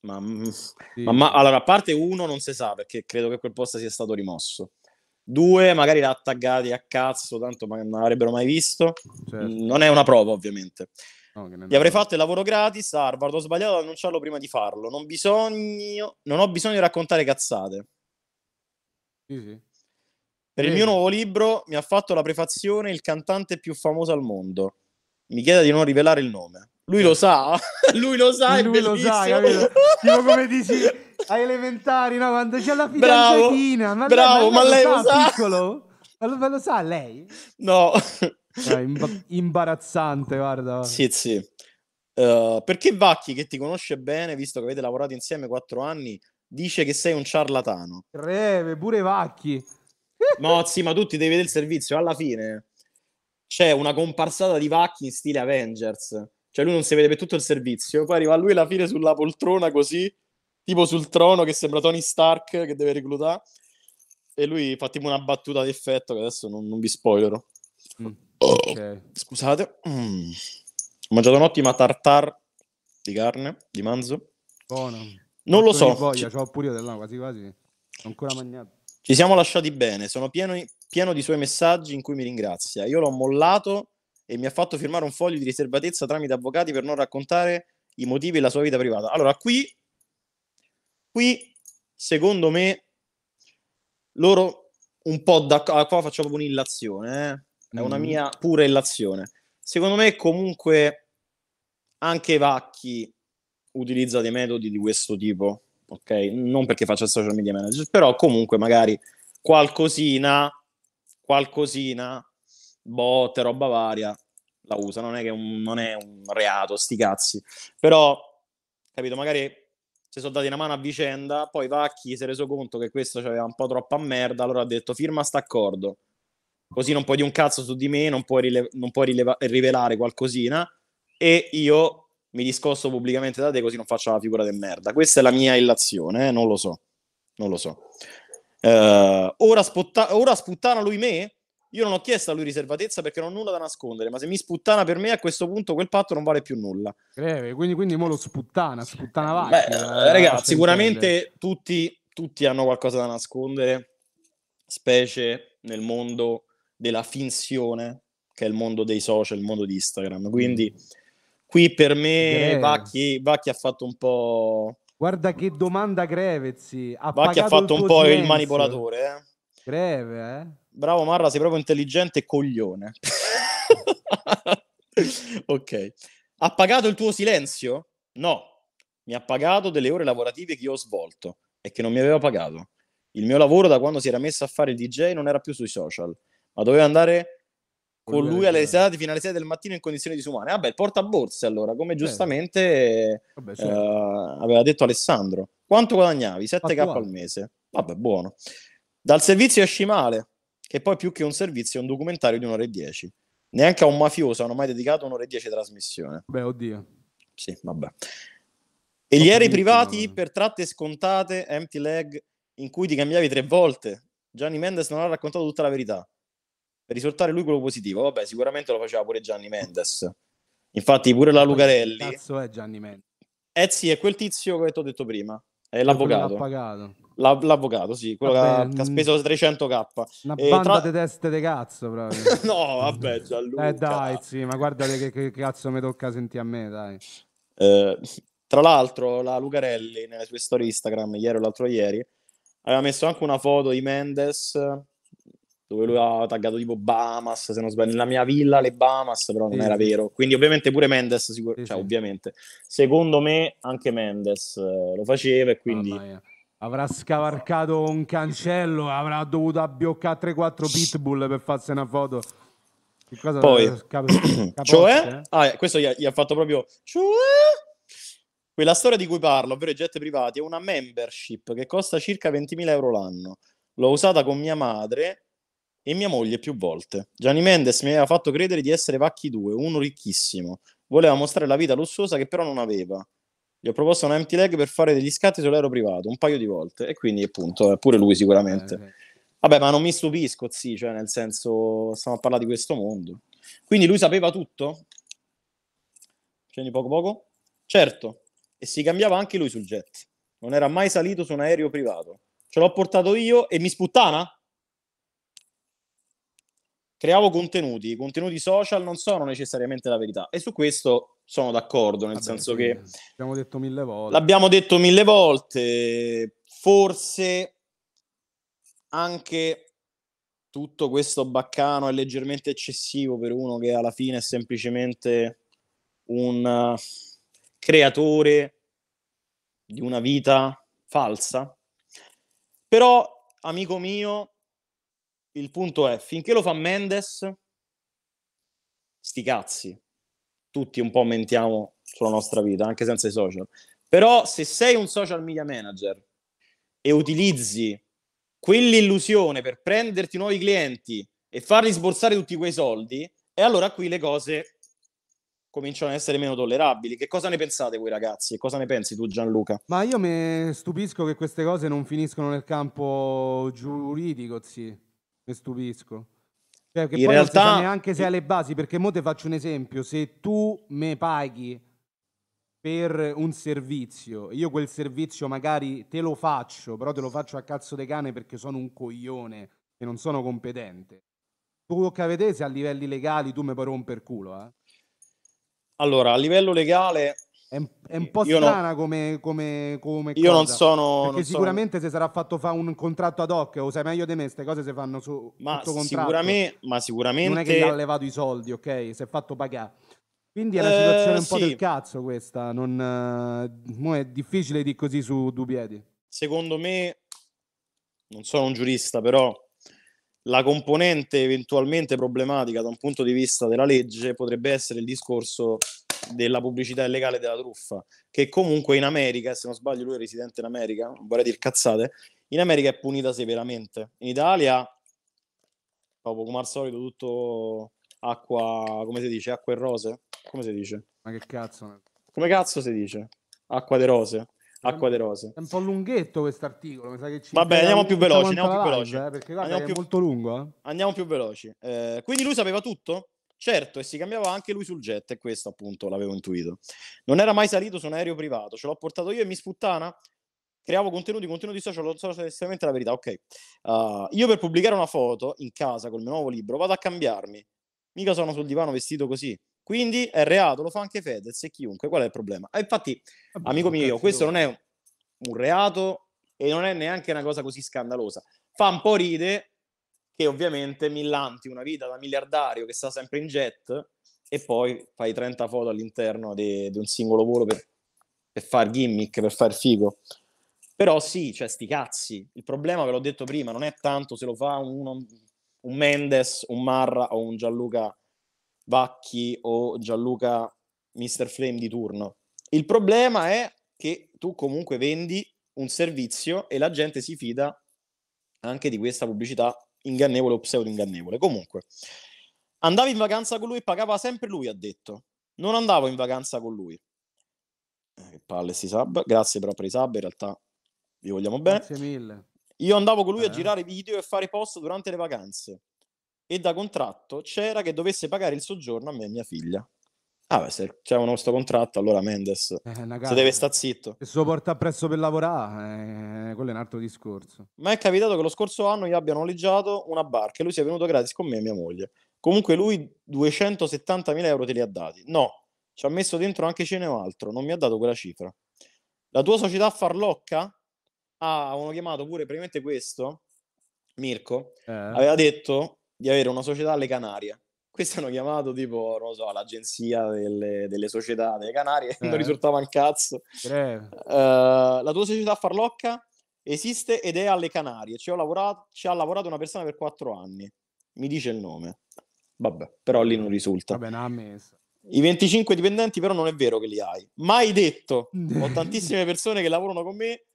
Ma, mm, sì. ma, ma allora, a parte uno non si sa perché credo che quel posto sia stato rimosso. Due, magari l'ha attaccati a cazzo, tanto non l'avrebbero mai visto. Certo. Mm, non è una prova, ovviamente. No, Gli avrei fatto il lavoro gratis, Harvard, ho sbagliato ad annunciarlo prima di farlo. Non, bisogno... non ho bisogno di raccontare cazzate. Sì, sì. Per sì. il mio nuovo libro mi ha fatto la prefazione il cantante più famoso al mondo. Mi chiede di non rivelare il nome. Lui lo sa, lui lo sa, lui lo sa, tipo come dici a elementari, no? Quando c'è la fidanzatina, bravo, ma, bravo, ma, ma lei lo sa, piccolo? Ma lo, sa lei? No. Cioè, imba- imbarazzante, guarda. Sì, sì. Uh, perché Vacchi, che ti conosce bene, visto che avete lavorato insieme quattro anni, dice che sei un ciarlatano? Reve, pure Vacchi. No, sì, ma tu ti devi vedere il servizio, alla fine c'è una comparsata di Vacchi in stile Avengers cioè lui non si vede per tutto il servizio, poi arriva lui alla fine sulla poltrona così, tipo sul trono che sembra Tony Stark che deve reclutare, e lui fa tipo una battuta d'effetto che adesso non, non vi spoilerò. Mm. Okay. Scusate, mm. ho mangiato un'ottima tartare di carne, di manzo. Buono. Non Quanto lo so. Voglia, Ci... pure io dell'acqua, quasi quasi. Ancora mangiato. Ci siamo lasciati bene, sono pieno, pieno di suoi messaggi in cui mi ringrazia. Io l'ho mollato e mi ha fatto firmare un foglio di riservatezza tramite avvocati per non raccontare i motivi della sua vita privata. Allora, qui, qui secondo me, loro un po' da ah, qua faccio proprio un'illazione, eh? è mm. una mm-hmm. mia pura illazione. Secondo me, comunque, anche Vacchi utilizza dei metodi di questo tipo, ok? Non perché faccia social media manager, però comunque magari qualcosina, qualcosina botte, roba varia, la usa, non è che un, non è un reato, sti cazzi. Però, capito, magari si sono dati una mano a vicenda, poi Vacchi si è reso conto che questo c'aveva un po' troppa merda, allora ha detto firma st'accordo, così non puoi di un cazzo su di me, non puoi, rile- non puoi rileva- rivelare qualcosina e io mi discosto pubblicamente da te così non faccio la figura del merda. Questa è la mia illazione, eh? non lo so, non lo so. Uh, ora, spotta- ora sputtana lui me? Io non ho chiesto a lui riservatezza perché non ho nulla da nascondere, ma se mi sputtana per me a questo punto quel patto non vale più nulla. Greve, quindi, quindi mo lo sputtana, sputtana va. Beh, eh, eh, ragazzi, sicuramente tutti, tutti hanno qualcosa da nascondere, specie nel mondo della finzione, che è il mondo dei social, il mondo di Instagram. Mm. Quindi qui per me yeah. Vacchi, Vacchi ha fatto un po'... Guarda che domanda Grevezzi. Ha Vacchi ha fatto un po' il manipolatore. Eh? Greve, eh? Bravo Marra, sei proprio intelligente e coglione. ok. Ha pagato il tuo silenzio? No. Mi ha pagato delle ore lavorative che io ho svolto e che non mi aveva pagato. Il mio lavoro da quando si era messa a fare il DJ non era più sui social, ma doveva andare con lui alle serate fino alle 6 del mattino in condizioni disumane. Vabbè, porta borse allora, come giustamente Vabbè, eh, certo. eh, aveva detto Alessandro. Quanto guadagnavi? 7k al mese. Vabbè, buono. Dal servizio esci male che poi più che un servizio è un documentario di un'ora e dieci. Neanche a un mafioso hanno mai dedicato un'ora e dieci trasmissione. Beh, oddio. Sì, vabbè. E gli aerei privati vabbè. Eh. per tratte scontate, empty leg, in cui ti cambiavi tre volte. Gianni Mendes non ha raccontato tutta la verità. Per risultare lui quello positivo, vabbè, sicuramente lo faceva pure Gianni Mendes. Infatti, pure la Lucarelli. Che cazzo è Gianni Mendes? Eh sì, è quel tizio che ti ho detto prima. È l'avvocato. L'ha pagato. L'av- l'avvocato, sì, quello vabbè, che, ha, mm. speso 300k. Una e banda tra... di teste di cazzo, proprio. no, vabbè, Gianluca. Eh dai, sì, ma guardate che, che cazzo mi tocca sentire a me, dai. Eh, tra l'altro, la Lucarelli, nelle sue storie Instagram, ieri o l'altro ieri, aveva messo anche una foto di Mendes dove lui ha taggato tipo Bahamas, se non sbaglio, nella mia villa le Bahamas, però non sì, era vero. Quindi ovviamente pure Mendes, sicur- sì, cioè, ovviamente. Secondo me anche Mendes eh, lo faceva e quindi... Oh, avrà scavarcato un cancello, avrà dovuto abbioccare 3-4 pitbull per farsi una foto. Che cosa Poi, cap- cioè, eh? ah, eh, questo gli ha, gli ha, fatto proprio cioè, quella storia di cui parlo, ovvero i jet privati, è una membership che costa circa 20.000 euro l'anno. L'ho usata con mia madre e mia moglie più volte. Gianni Mendes mi aveva fatto credere di essere Vacchi due, uno ricchissimo. Voleva mostrare la vita lussuosa che però non aveva. Gli ho proposto un empty leg per fare degli scatti sull'aereo privato un paio di volte e quindi appunto, è pure lui sicuramente. Eh, Vabbè, ma non mi stupisco, sì, cioè nel senso stiamo a parlare di questo mondo. Quindi lui sapeva tutto? Scendi poco poco? Certo, e si cambiava anche lui sul jet. Non era mai salito su un aereo privato. Ce l'ho portato io e mi sputtana? creavo contenuti, i contenuti social non sono necessariamente la verità e su questo sono d'accordo, nel Vabbè, senso sì, che... L'abbiamo detto mille volte. L'abbiamo detto mille volte, forse anche tutto questo baccano è leggermente eccessivo per uno che alla fine è semplicemente un eh, creatore di una vita falsa. Però, amico mio, il punto è, finché lo fa Mendes, sti cazzi, tutti un po' mentiamo sulla nostra vita, anche senza i social. Però se sei un social media manager e utilizzi quell'illusione per prenderti nuovi clienti e farli sborsare tutti quei soldi, e allora qui le cose cominciano ad essere meno tollerabili. Che cosa ne pensate voi ragazzi? E Cosa ne pensi tu Gianluca? Ma io mi stupisco che queste cose non finiscono nel campo giuridico, sì mi stupisco. Cioè, che in poi realtà... non si sa neanche se alle basi, perché mo te faccio un esempio, se tu mi paghi per un servizio, io quel servizio magari te lo faccio, però te lo faccio a cazzo de cane perché sono un coglione e non sono competente. Tu tocca vedere se a livelli legali tu mi puoi romper culo, eh? Allora, a livello legale è un, è un po' io strana non, come, come, come Io cosa, non sono. Perché non sicuramente sono... se sarà fatto fa un contratto ad hoc, o sai meglio di me, queste cose si fanno su ma sicuramente, ma sicuramente. Non è che gli ha levato i soldi, ok? Si è fatto pagare. Quindi è una eh, situazione eh, un po' sì. del cazzo questa, non, uh, è difficile di così su due piedi. Secondo me, non sono un giurista, però la componente eventualmente problematica da un punto di vista della legge potrebbe essere il discorso della pubblicità illegale della truffa, che comunque in America, se non sbaglio lui è residente in America, non vorrei dire cazzate, in America è punita severamente. In Italia, proprio come al solito, tutto acqua, come si dice, acqua e rose? Come si dice? Ma che cazzo? Come cazzo si dice? Acqua de rose. Acqua de rose. È un po' lunghetto questo articolo. Vabbè, andiamo più veloci, andiamo più veloci. Eh, perché guarda, andiamo più... molto lungo, eh? Andiamo più veloci. Eh, quindi lui sapeva tutto? Certo, e si cambiava anche lui sul jet, e questo appunto l'avevo intuito. Non era mai salito su un aereo privato, ce l'ho portato io e mi sputtana? Creavo contenuti, contenuti social, non so se la verità, ok. Uh, io per pubblicare una foto in casa col mio nuovo libro vado a cambiarmi. Mica sono sul divano vestito così. Quindi è reato, lo fa anche Fedez e chiunque, qual è il problema? E infatti, Vabbè, amico mio, questo non è un reato e non è neanche una cosa così scandalosa. Fa un po' ride, che ovviamente millanti una vita da miliardario che sta sempre in jet e poi fai 30 foto all'interno di, di un singolo volo per, per far gimmick, per far figo. Però sì, cioè sti cazzi. Il problema, ve l'ho detto prima, non è tanto se lo fa uno, un Mendes, un Marra o un Gianluca Vacchi o Gianluca Mr. Flame di turno. Il problema è che tu comunque vendi un servizio e la gente si fida anche di questa pubblicità ingannevole o pseudo ingannevole. Comunque, andavi in vacanza con lui e pagava sempre lui, ha detto. Non andavo in vacanza con lui. Eh, che palle sti sub, grazie però per i sub, in realtà vi vogliamo bene. Grazie mille. Io andavo con lui eh. a girare video e fare post durante le vacanze e da contratto c'era che dovesse pagare il soggiorno a me e mia figlia. Ah, beh, se c'è uno sto contratto, allora Mendes eh, se deve stare zitto. Il suo porta appresso per lavorare, eh, quello è un altro discorso. Ma è capitato che lo scorso anno gli abbiano noleggiato una barca e lui si è venuto gratis con me e mia moglie. Comunque lui 270.000 euro te li ha dati. No, ci ha messo dentro anche cene o altro, non mi ha dato quella cifra. La tua società farlocca? Ah, avevano chiamato pure praticamente questo, Mirko, eh. aveva detto di avere una società alle Canarie questi hanno chiamato tipo, non so, l'agenzia delle, delle società delle Canarie, eh. non risultava un cazzo. Uh, la tua società farlocca esiste ed è alle Canarie, ci, lavorato, ci ha lavorato una persona per quattro anni, mi dice il nome. Vabbè, però lì non risulta. Vabbè, non ha messo. I 25 dipendenti però non è vero che li hai. Mai detto. Ho tantissime persone che lavorano con me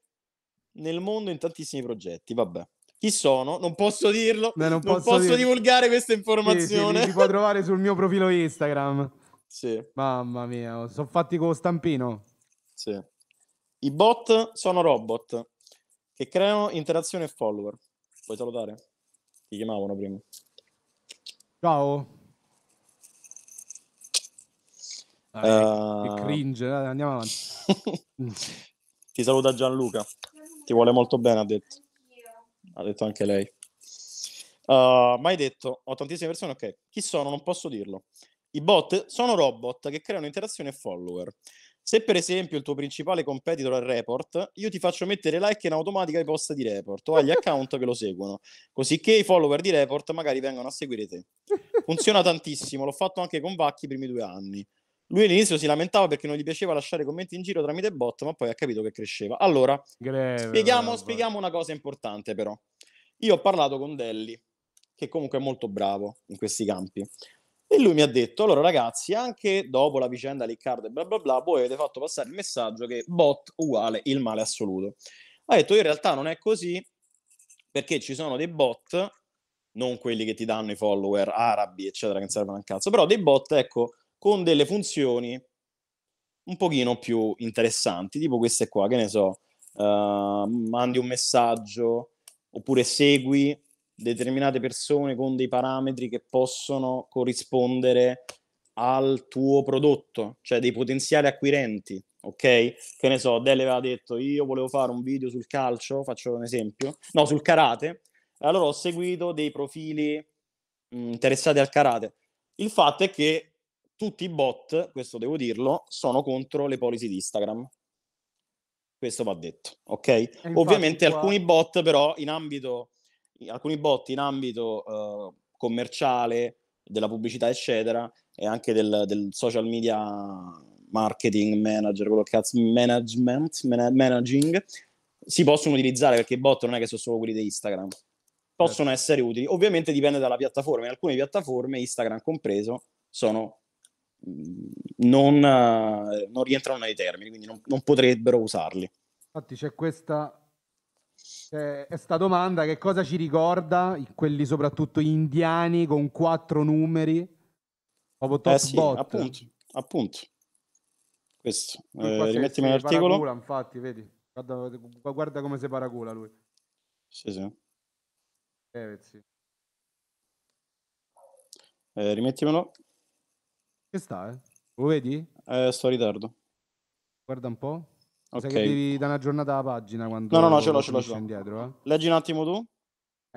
nel mondo in tantissimi progetti, vabbè chi sono, non posso dirlo, Beh, non, non, posso, posso dir- divulgare questa informazione. Sì, sì, li, può trovare sul mio profilo Instagram. Sì. Mamma mia, oh, sono fatti con lo stampino. Sì. I bot sono robot che creano interazione e follower. Puoi salutare? Ti chiamavano prima. Ciao. Ah, uh... Che eh. cringe, andiamo avanti. Ti saluta Gianluca. Ti vuole molto bene, ha detto ha detto anche lei. Uh, mai detto, ho tantissime persone, ok, chi sono? Non posso dirlo. I bot sono robot che creano interazioni e follower. Se per esempio il tuo principale competitor è Report, io ti faccio mettere like in automatica ai post di Report o agli account che lo seguono, così che i follower di Report magari vengano a seguire te. Funziona tantissimo, l'ho fatto anche con Vacchi i primi due anni. Lui all'inizio si lamentava perché non gli piaceva lasciare commenti in giro tramite bot, ma poi ha capito che cresceva. Allora, Greve, spieghiamo, spieghiamo una cosa importante però. Io ho parlato con Delli, che comunque è molto bravo in questi campi. E lui mi ha detto: Allora, ragazzi, anche dopo la vicenda Liccardo e bla bla bla, voi avete fatto passare il messaggio che bot uguale il male assoluto. Ha detto: In realtà non è così, perché ci sono dei bot, non quelli che ti danno i follower arabi, eccetera, che servono a cazzo, però dei bot, ecco, con delle funzioni un pochino più interessanti, tipo queste qua, che ne so, uh, mandi un messaggio oppure segui determinate persone con dei parametri che possono corrispondere al tuo prodotto, cioè dei potenziali acquirenti, ok? Che ne so, Dele aveva detto io volevo fare un video sul calcio, faccio un esempio, no, sul karate, allora ho seguito dei profili mh, mm, interessati al karate. Il fatto è che tutti i bot, questo devo dirlo, sono contro le policy di Instagram. Questo va detto, ok? Ovviamente qua... alcuni bot però in ambito, alcuni bot in ambito uh, commerciale, della pubblicità, eccetera, e anche del, del, social media marketing manager, quello che cazzo, management, man- managing, si possono utilizzare perché i bot non è che sono solo quelli di Instagram. Possono certo. essere utili. Ovviamente dipende dalla piattaforma. In alcune piattaforme, Instagram compreso, sono Mm, non, eh, non rientrano nei termini, quindi non, non potrebbero usarli. Infatti c'è questa questa domanda che cosa ci ricorda quelli soprattutto indiani con quattro numeri proprio top eh sì, bot. appunto, appunto questo eh, rimettimi l'articolo paracula, infatti vedi guarda, guarda, come si paracula lui sì sì eh, sì. eh rimettimelo che sta, eh? Lo vedi? Eh, sto in ritardo. Guarda un po'. Mi ok. che devi dare una giornata alla pagina quando... No, no, no, ce l'ho, ce l'ho, ce l'ho. Indietro, eh? Leggi un attimo tu.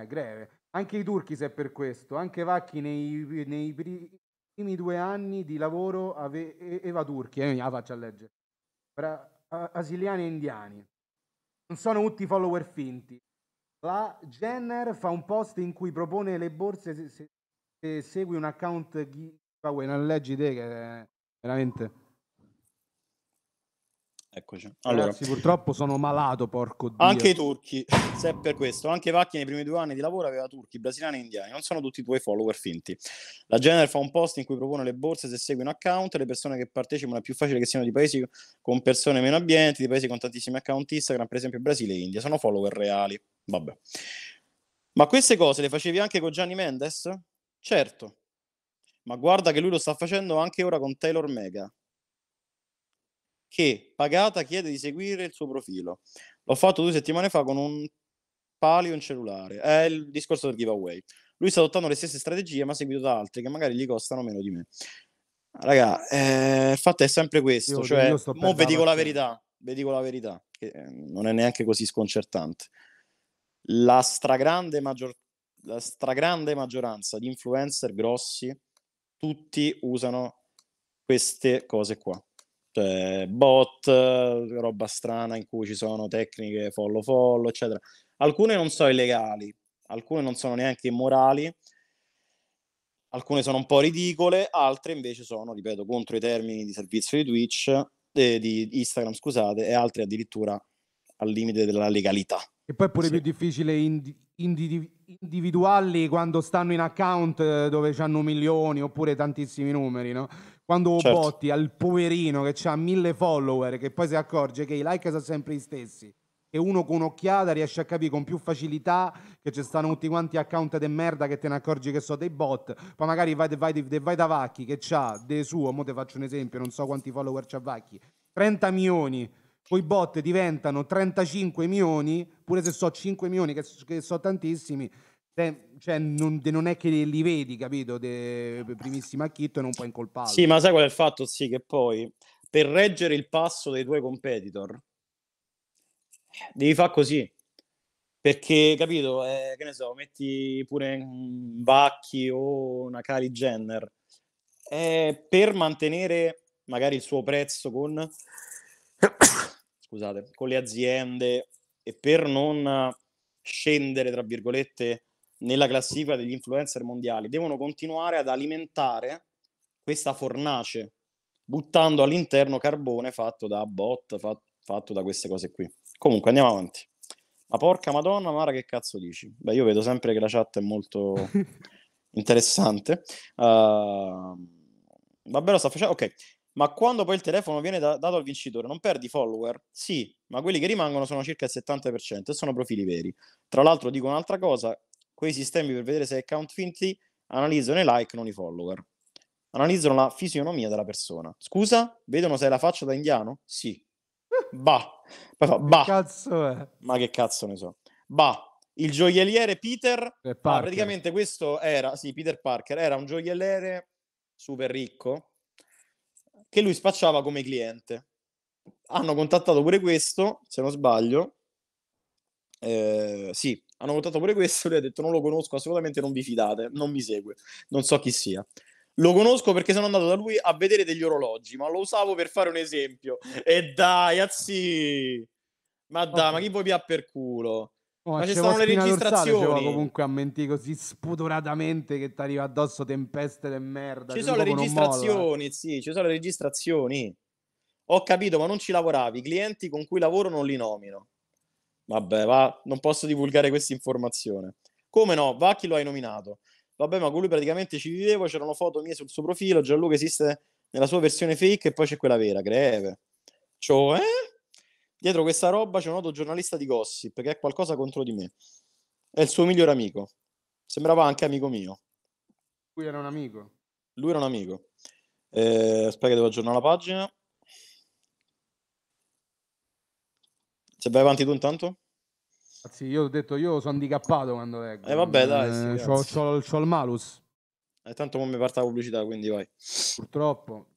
Eh, greve. Anche i turchi se per questo. Anche Vacchi nei, nei primi due anni di lavoro aveva Turchi, eh, la faccio a leggere. Fra asiliani e indiani. Non sono tutti follower finti. La Jenner fa un post in cui propone le borse se, se, se segui un account qua vuoi non leggi te che veramente Eccoci. Allora, Ragazzi, purtroppo sono malato, porco dio. Anche i turchi, se è per questo. Anche Vacchi nei primi due anni di lavoro aveva turchi, brasiliani e indiani. Non sono tutti i tuoi follower finti. La General fa un post in cui propone le borse se segui un account. Le persone che partecipano è più facile che siano di paesi con persone meno ambienti di paesi con tantissimi account Instagram, per esempio Brasile e India. Sono follower reali. Vabbè. Ma queste cose le facevi anche con Gianni Mendes? Certo ma guarda che lui lo sta facendo anche ora con Taylor Mega, che pagata chiede di seguire il suo profilo. L'ho fatto due settimane fa con un palio in cellulare, è il discorso del giveaway. Lui sta adottando le stesse strategie, ma seguito da altri che magari gli costano meno di me. Raga, eh, il fatto è sempre questo, io, cioè, io mo vi dico la verità, vi dico la verità, che eh, non è neanche così sconcertante. La stragrande, maggior, la stragrande maggioranza di influencer grossi tutti usano queste cose qua. Cioè, bot, roba strana in cui ci sono tecniche follow follow, eccetera. Alcune non sono illegali, alcune non sono neanche immorali, alcune sono un po' ridicole, altre invece sono, ripeto, contro i termini di servizio di Twitch, eh, di Instagram, scusate, e altre addirittura al limite della legalità. E poi è pure sì. più difficile ind- individu- individuali quando stanno in account eh, dove hanno milioni oppure tantissimi numeri, no? Quando certo. botti al poverino che ha mille follower, che poi si accorge che i like sono sempre gli stessi, e uno con un'occhiata riesce a capire con più facilità che ci stanno tutti quanti account di merda che te ne accorgi che sono dei bot. Poi magari vai, vai, vai, vai da Vacchi che ha de suo, mo te faccio un esempio, non so quanti follower c'ha Vacchi, 30 milioni poi bot diventano 35 milioni, pure se so 5 milioni, che, che so tantissimi, te, cioè, non, de, non, è che li vedi, capito? De, primissima chitto e non puoi incolpare. Sì, ma sai qual è il fatto? Sì, che poi per reggere il passo dei tuoi competitor devi fare così. Perché, capito, eh, che ne so, metti pure un Bacchi o una Cali Jenner. Eh, per mantenere magari il suo prezzo con scusate, con le aziende e per non scendere, tra virgolette, nella classifica degli influencer mondiali, devono continuare ad alimentare questa fornace, buttando all'interno carbone fatto da bot, fa- fatto da queste cose qui. Comunque andiamo avanti. Ma porca madonna, Mara, che cazzo dici? Beh, io vedo sempre che la chat è molto interessante. Uh, vabbè, lo sta facendo. Ok, ma quando poi il telefono viene da- dato al vincitore, non perdi follower? Sì, ma quelli che rimangono sono circa il 70% e sono profili veri. Tra l'altro, dico un'altra cosa: quei sistemi per vedere se è account finti analizzano i like, non i follower. Analizzano la fisionomia della persona. Scusa, vedono se hai la faccia da indiano? Sì. Bah. Poi fa, bah. Che cazzo è? Ma che cazzo ne so. Bah, il gioielliere Peter. Ah, praticamente questo era, sì, Peter Parker era un gioielliere super ricco che lui spacciava come cliente. Hanno contattato pure questo, se non sbaglio. Eh, sì, hanno contattato pure questo, lui ha detto non lo conosco assolutamente, non vi fidate, non mi segue, non so chi sia. Lo conosco perché sono andato da lui a vedere degli orologi, ma lo usavo per fare un esempio. E dai, azzi! Ma dai, okay. ma chi vuoi pigliare per culo? Oh, ma ci sono le registrazioni. comunque a mentire così spudoratamente che ti arriva addosso tempeste del merda. Ci cioè sono le registrazioni, sì, ci sono le registrazioni. Ho capito, ma non ci lavoravi. I clienti con cui lavoro non li nomino. Vabbè, va, non posso divulgare questa informazione. Come no? Va chi lo hai nominato. Vabbè, ma con lui praticamente ci vivevo, c'erano foto mie sul suo profilo, Gianluca esiste nella sua versione fake e poi c'è quella vera, greve. Cioè? Eh? Dietro questa roba c'è un noto giornalista di gossip che ha qualcosa contro di me. È il suo migliore amico. Sembrava anche amico mio. Lui era un amico. Lui era un amico. Eh, aspetta che devo aggiornare la pagina. Se vai avanti tu intanto? Ah, sì, io ho detto, io sono handicappato quando leggo. eh, vabbè, dai. Sì, eh, c'ho, c'ho, c'ho, il malus. E eh, tanto non mi parte la pubblicità, quindi vai. Purtroppo.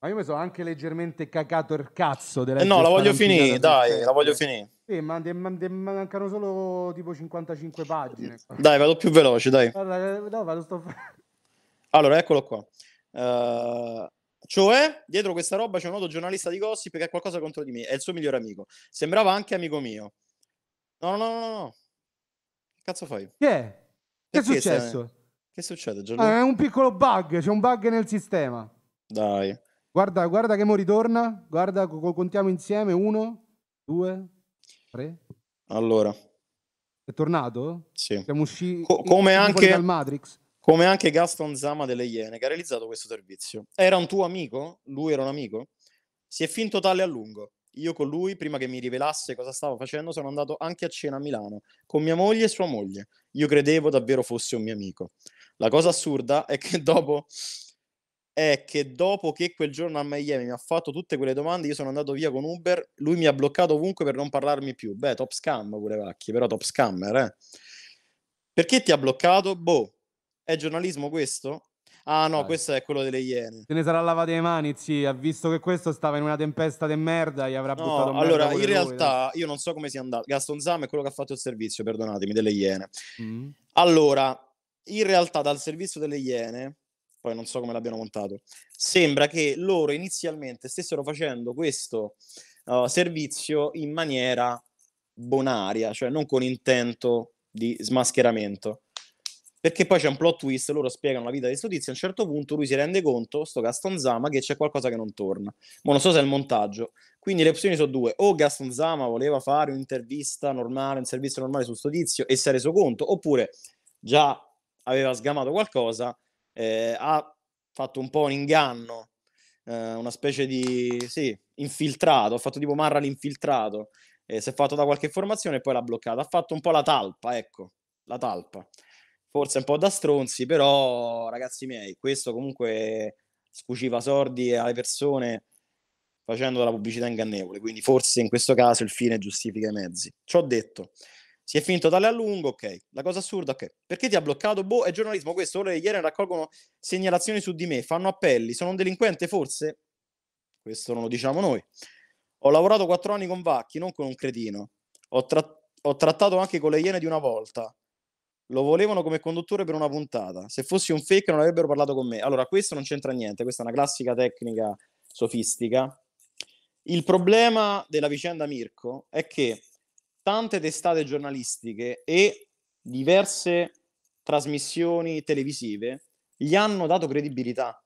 Ma io mi sono anche leggermente cacato il cazzo della eh No, la voglio finire, dai, la voglio finire. Sì, ma de, ma de, mancano solo tipo 55 pagine. Dai, vado più veloce, dai. Allora, eh, no, vado sto... allora eccolo qua. Uh, cioè, dietro questa roba c'è un noto giornalista di gossip che ha qualcosa contro di me, è il suo migliore amico. Sembrava anche amico mio. No, no, no, no, no. Che cazzo fai? Che è? Che è successo? Che succede, Giorgio? Ah, è un piccolo bug, c'è un bug nel sistema. Dai. Guarda, guarda che mo ritorna, guarda, contiamo insieme, uno, due, tre. Allora. È tornato? Sì. Siamo usciti Co- come anche, dal Matrix. Come anche Gaston Zama delle Iene, che ha realizzato questo servizio. Era un tuo amico? Lui era un amico? Si è finto tale a lungo. Io con lui, prima che mi rivelasse cosa stavo facendo, sono andato anche a cena a Milano con mia moglie e sua moglie. Io credevo davvero fosse un mio amico. La cosa assurda è che dopo è che dopo che quel giorno a Miami mi ha fatto tutte quelle domande, io sono andato via con Uber, lui mi ha bloccato ovunque per non parlarmi più. Beh, top scam pure vacchi, però top scammer, eh. Perché ti ha bloccato? Boh, è giornalismo questo? Ah no, Dai. questo è quello delle Iene. Se ne sarà lavate le mani, sì, ha visto che questo stava in una tempesta di merda, gli avrà no, buttato un Allora, in realtà lui, io non so come sia andato. Gaston Zam è quello che ha fatto il servizio, perdonatemi, delle Iene. Mm. Allora, in realtà dal servizio delle Iene poi non so come l'abbiano montato. Sembra che loro inizialmente stessero facendo questo uh, servizio in maniera bonaria, cioè non con intento di smascheramento. Perché poi c'è un plot twist, loro spiegano la vita di questo tizio, a un certo punto lui si rende conto, sto Gaston Zama, che c'è qualcosa che non torna. Ma non so se è il montaggio. Quindi le opzioni sono due, o Gaston Zama voleva fare un'intervista normale, un servizio normale su sto tizio e si è reso conto, oppure già aveva sgamato qualcosa eh, ha fatto un po' un inganno, eh, una specie di sì, infiltrato, ha fatto tipo Marra l'infiltrato, eh, si è fatto da qualche formazione e poi l'ha bloccata, ha fatto un po' la talpa, ecco, la talpa. Forse un po' da stronzi, però ragazzi miei, questo comunque scuciva sordi alle persone facendo della pubblicità ingannevole, quindi forse in questo caso il fine giustifica i mezzi. Ciò detto, si è finito tale a lungo, ok. La cosa assurda, ok. Perché ti ha bloccato? Boh, è giornalismo questo, ora ieri raccolgono segnalazioni su di me, fanno appelli, sono un delinquente forse? Questo non lo diciamo noi. Ho lavorato quattro anni con Vacchi, non con un cretino. Ho, tra- ho trattato anche con le Iene di una volta. Lo volevano come conduttore per una puntata. Se fossi un fake non avrebbero parlato con me. Allora, questo non c'entra niente, questa è una classica tecnica sofistica. Il problema della vicenda Mirko è che tante testate giornalistiche e diverse trasmissioni televisive gli hanno dato credibilità.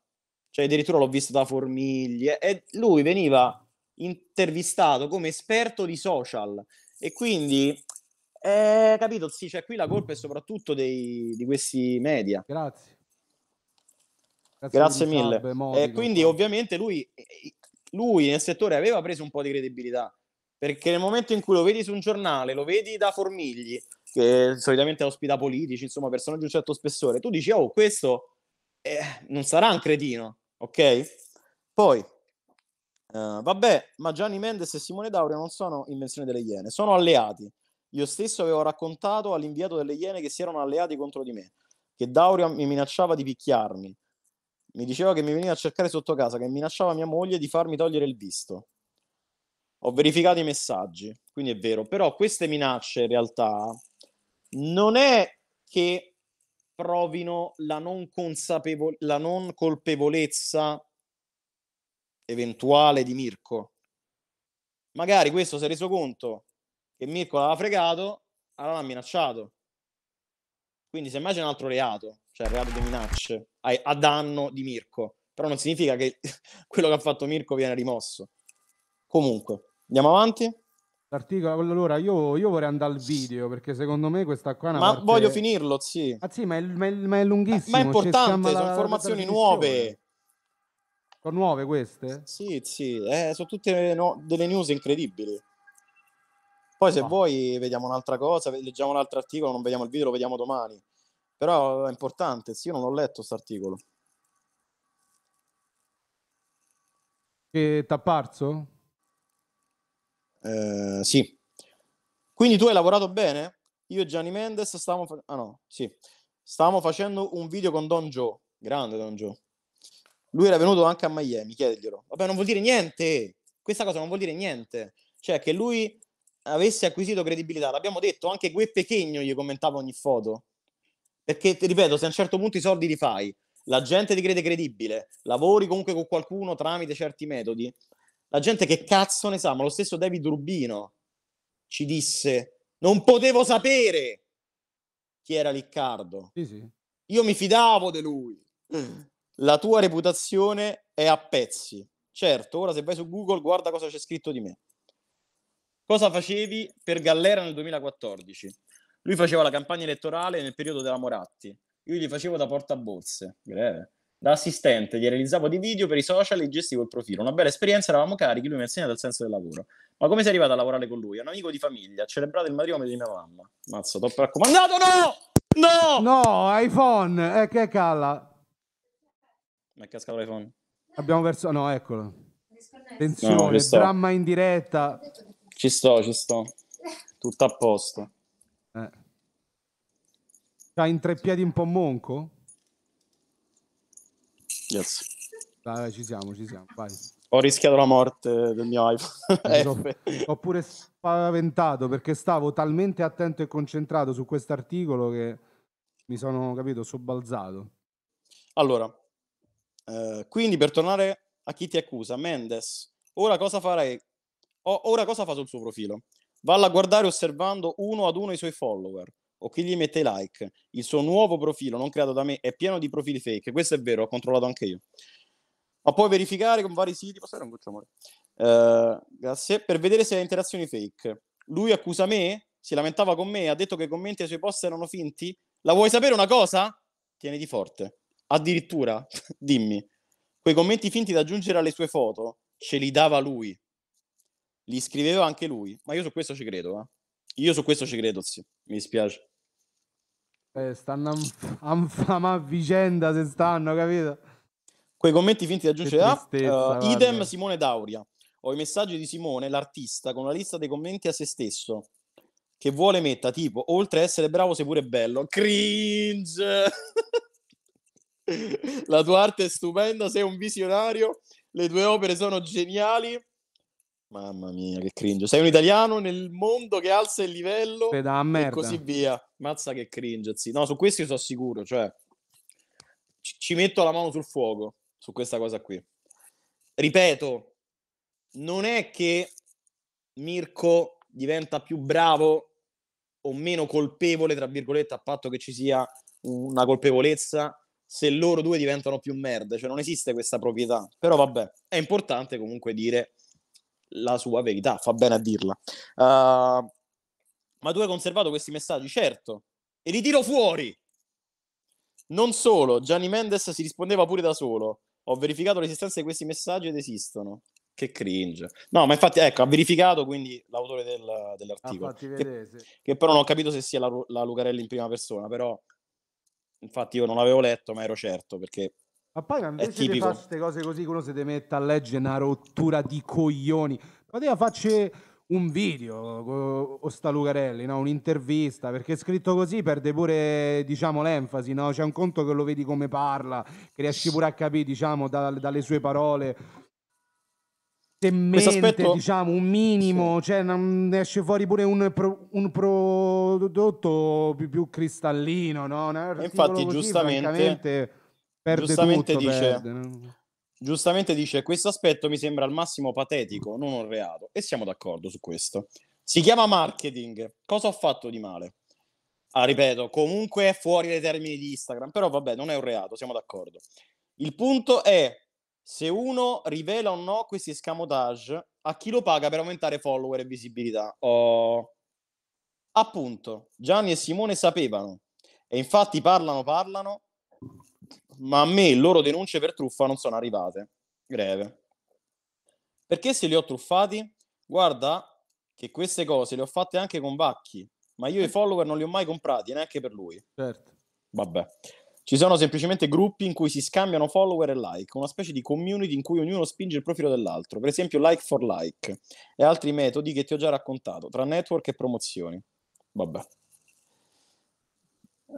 Cioè, addirittura l'ho visto da Formiglie e lui veniva intervistato come esperto di social. E quindi, eh, capito, sì, cioè qui la colpa è soprattutto dei, di questi media. Grazie. Grazie, Grazie mille. mille. e quindi ovviamente lui, eh, lui nel settore aveva preso un po' di credibilità perché nel momento in cui lo vedi su un giornale, lo vedi da Formigli, che solitamente ospita politici, insomma persone di un certo spessore, tu dici, oh, questo eh, non sarà un cretino, ok? Poi, Uh, vabbè, ma Gianni Mendes e Simone D'Aurio non sono invenzione delle Iene, sono alleati. Io stesso avevo raccontato all'inviato delle Iene che si erano alleati contro di me, che D'Aurio mi minacciava di picchiarmi. Mi diceva che mi veniva a cercare sotto casa, che minacciava mia moglie di farmi togliere il visto. Ho verificato i messaggi, quindi è vero, però queste minacce in realtà non è che provino la non, consapevo- la non colpevolezza eventuale di Mirko. Magari questo si è reso conto che Mirko l'aveva fregato, allora l'ha minacciato. Quindi semmai c'è un altro reato, cioè il reato di minacce, a, a danno di Mirko. Però non significa che quello che ha fatto Mirko viene rimosso. Comunque. Andiamo avanti? L'articolo, allora io, io, vorrei andare al video perché secondo me questa qua è una Ma parte... voglio finirlo, sì. Ah sì, ma è, ma è, ma è lunghissimo. Ma è cioè, importante, sono la, informazioni la nuove. Sono nuove queste? Sì, sì, eh, sono tutte no, delle news incredibili. Poi se no. Ah. vuoi vediamo un'altra cosa, leggiamo un altro articolo, non vediamo il video, lo vediamo domani. Però è importante, sì, io non ho letto questo articolo. Che apparso? Eh, sì. Quindi tu hai lavorato bene? Io e Gianni Mendes stavamo, fa- ah, no, sì. stavamo facendo un video con Don Joe. Grande Don Joe. Lui era venuto anche a Miami, chiediglielo. Vabbè, non vuol dire niente. Questa cosa non vuol dire niente. Cioè, che lui avesse acquisito credibilità. L'abbiamo detto, anche quel Chegno gli commentava ogni foto. Perché, ti ripeto, se a un certo punto i soldi li fai, la gente ti crede credibile, lavori comunque con qualcuno tramite certi metodi, la gente che cazzo ne sa, ma lo stesso David Rubino ci disse, non potevo sapere chi era Riccardo. Sì, sì. Io mi fidavo di lui. Mm. La tua reputazione è a pezzi. Certo, ora se vai su Google guarda cosa c'è scritto di me. Cosa facevi per Gallera nel 2014? Lui faceva la campagna elettorale nel periodo della Moratti. Io gli facevo da portaborse. Greve. Da assistente gli realizzavo dei video per i social e gestivo il profilo. Una bella esperienza, eravamo carichi, lui mi ha insegnato il senso del lavoro. Ma come sei arrivato a lavorare con lui? È un amico di famiglia, ha celebrato il matrimonio di mia mamma. Mazzo, t'ho raccomandato, no! No! No, iPhone, eh, che calla. Ma è cascato l'iPhone. Abbiamo perso... No, eccolo. Attenzione, no, dramma in diretta. Ci sto, ci sto. Tutto a posto. Eh. C'ha in tre piedi un po' monco? Yes. Dai, dai, ci siamo, ci siamo, vai. Ho rischiato la morte del mio iPhone. Ho pure spaventato perché stavo talmente attento e concentrato su questo articolo che mi sono, capito, sobbalzato. Allora, eh, quindi per tornare a chi ti accusa, Mendes, ora cosa farei? O- ora cosa fa sul suo profilo? Valla a guardare osservando uno ad uno i suoi follower o chi gli mette like, il suo nuovo profilo non creato da me è pieno di profili fake. Questo è vero, ho controllato anche io. Ma puoi verificare con vari siti. Posso dare un goccio, amore? Uh, eh, grazie. Per vedere se ha interazioni fake. Lui accusa me, si lamentava con me, ha detto che i commenti ai suoi post erano finti. La vuoi sapere una cosa? Tieniti forte. Addirittura, dimmi, quei commenti finti da aggiungere alle sue foto ce li dava lui. Li scriveva anche lui. Ma io su questo ci credo, eh. Io su questo ci credo, sì. Mi dispiace. Eh, stanno a anf- a vicenda se stanno, capito? Quei commenti finti da Giuseppe. Uh, idem Simone Dauria. Ho i messaggi di Simone, l'artista, con una lista dei commenti a se stesso che vuole metta tipo oltre a essere bravo sei pure bello. Cringe. La tua arte è stupenda, sei un visionario, le tue opere sono geniali Mamma mia, che cringe. Sei un italiano nel mondo che alza il livello e così via. Mazza che cringe. Sì. No, su questo io sono sicuro, cioè ci, ci metto la mano sul fuoco su questa cosa qui. Ripeto, non è che Mirko diventa più bravo o meno colpevole, tra virgolette, a patto che ci sia una colpevolezza se loro due diventano più merda, cioè non esiste questa proprietà. Però vabbè, è importante comunque dire la sua verità, fa bene a dirla. Uh, ma tu hai conservato questi messaggi, certo, e li tiro fuori. Non solo, Gianni Mendes si rispondeva pure da solo. Ho verificato l'esistenza di questi messaggi ed esistono. Che cringe. No, ma infatti, ecco, ha verificato quindi l'autore del, dell'articolo. Ah, che, che, però non ho capito se sia la, la Lucarelli in prima persona, però infatti io non l'avevo letto, ma ero certo perché ma poi ma invece di fare queste cose così, uno si deve mettere a leggere una rottura di coglioni. Poteva farci un video o sta Lucarelli, no? un'intervista, perché scritto così perde pure diciamo, l'enfasi, no? c'è un conto che lo vedi come parla, che riesci pure a capire diciamo, da, dalle sue parole. Se mente, aspetto... diciamo, un minimo, sì. cioè, non esce fuori pure un, pro, un prodotto più, più cristallino. No? Infatti, così, giustamente perde giustamente tutto, dice, perde. giustamente dice questo aspetto mi sembra al massimo patetico, non un reato e siamo d'accordo su questo. Si chiama marketing. Cosa ho fatto di male? Ah, ripeto, comunque è fuori dai termini di Instagram, però vabbè, non è un reato, siamo d'accordo. Il punto è se uno rivela o no questi escamotage a chi lo paga per aumentare follower e visibilità. Oh. Appunto, Gianni e Simone sapevano e infatti parlano, parlano ma a me loro denunce per truffa non sono arrivate. Greve. Perché se li ho truffati? Guarda che queste cose le ho fatte anche con Vacchi, ma io i follower non li ho mai comprati, neanche per lui. Certo. Vabbè. Ci sono semplicemente gruppi in cui si scambiano follower e like, una specie di community in cui ognuno spinge il profilo dell'altro, per esempio like for like e altri metodi che ti ho già raccontato, tra network e promozioni. Vabbè.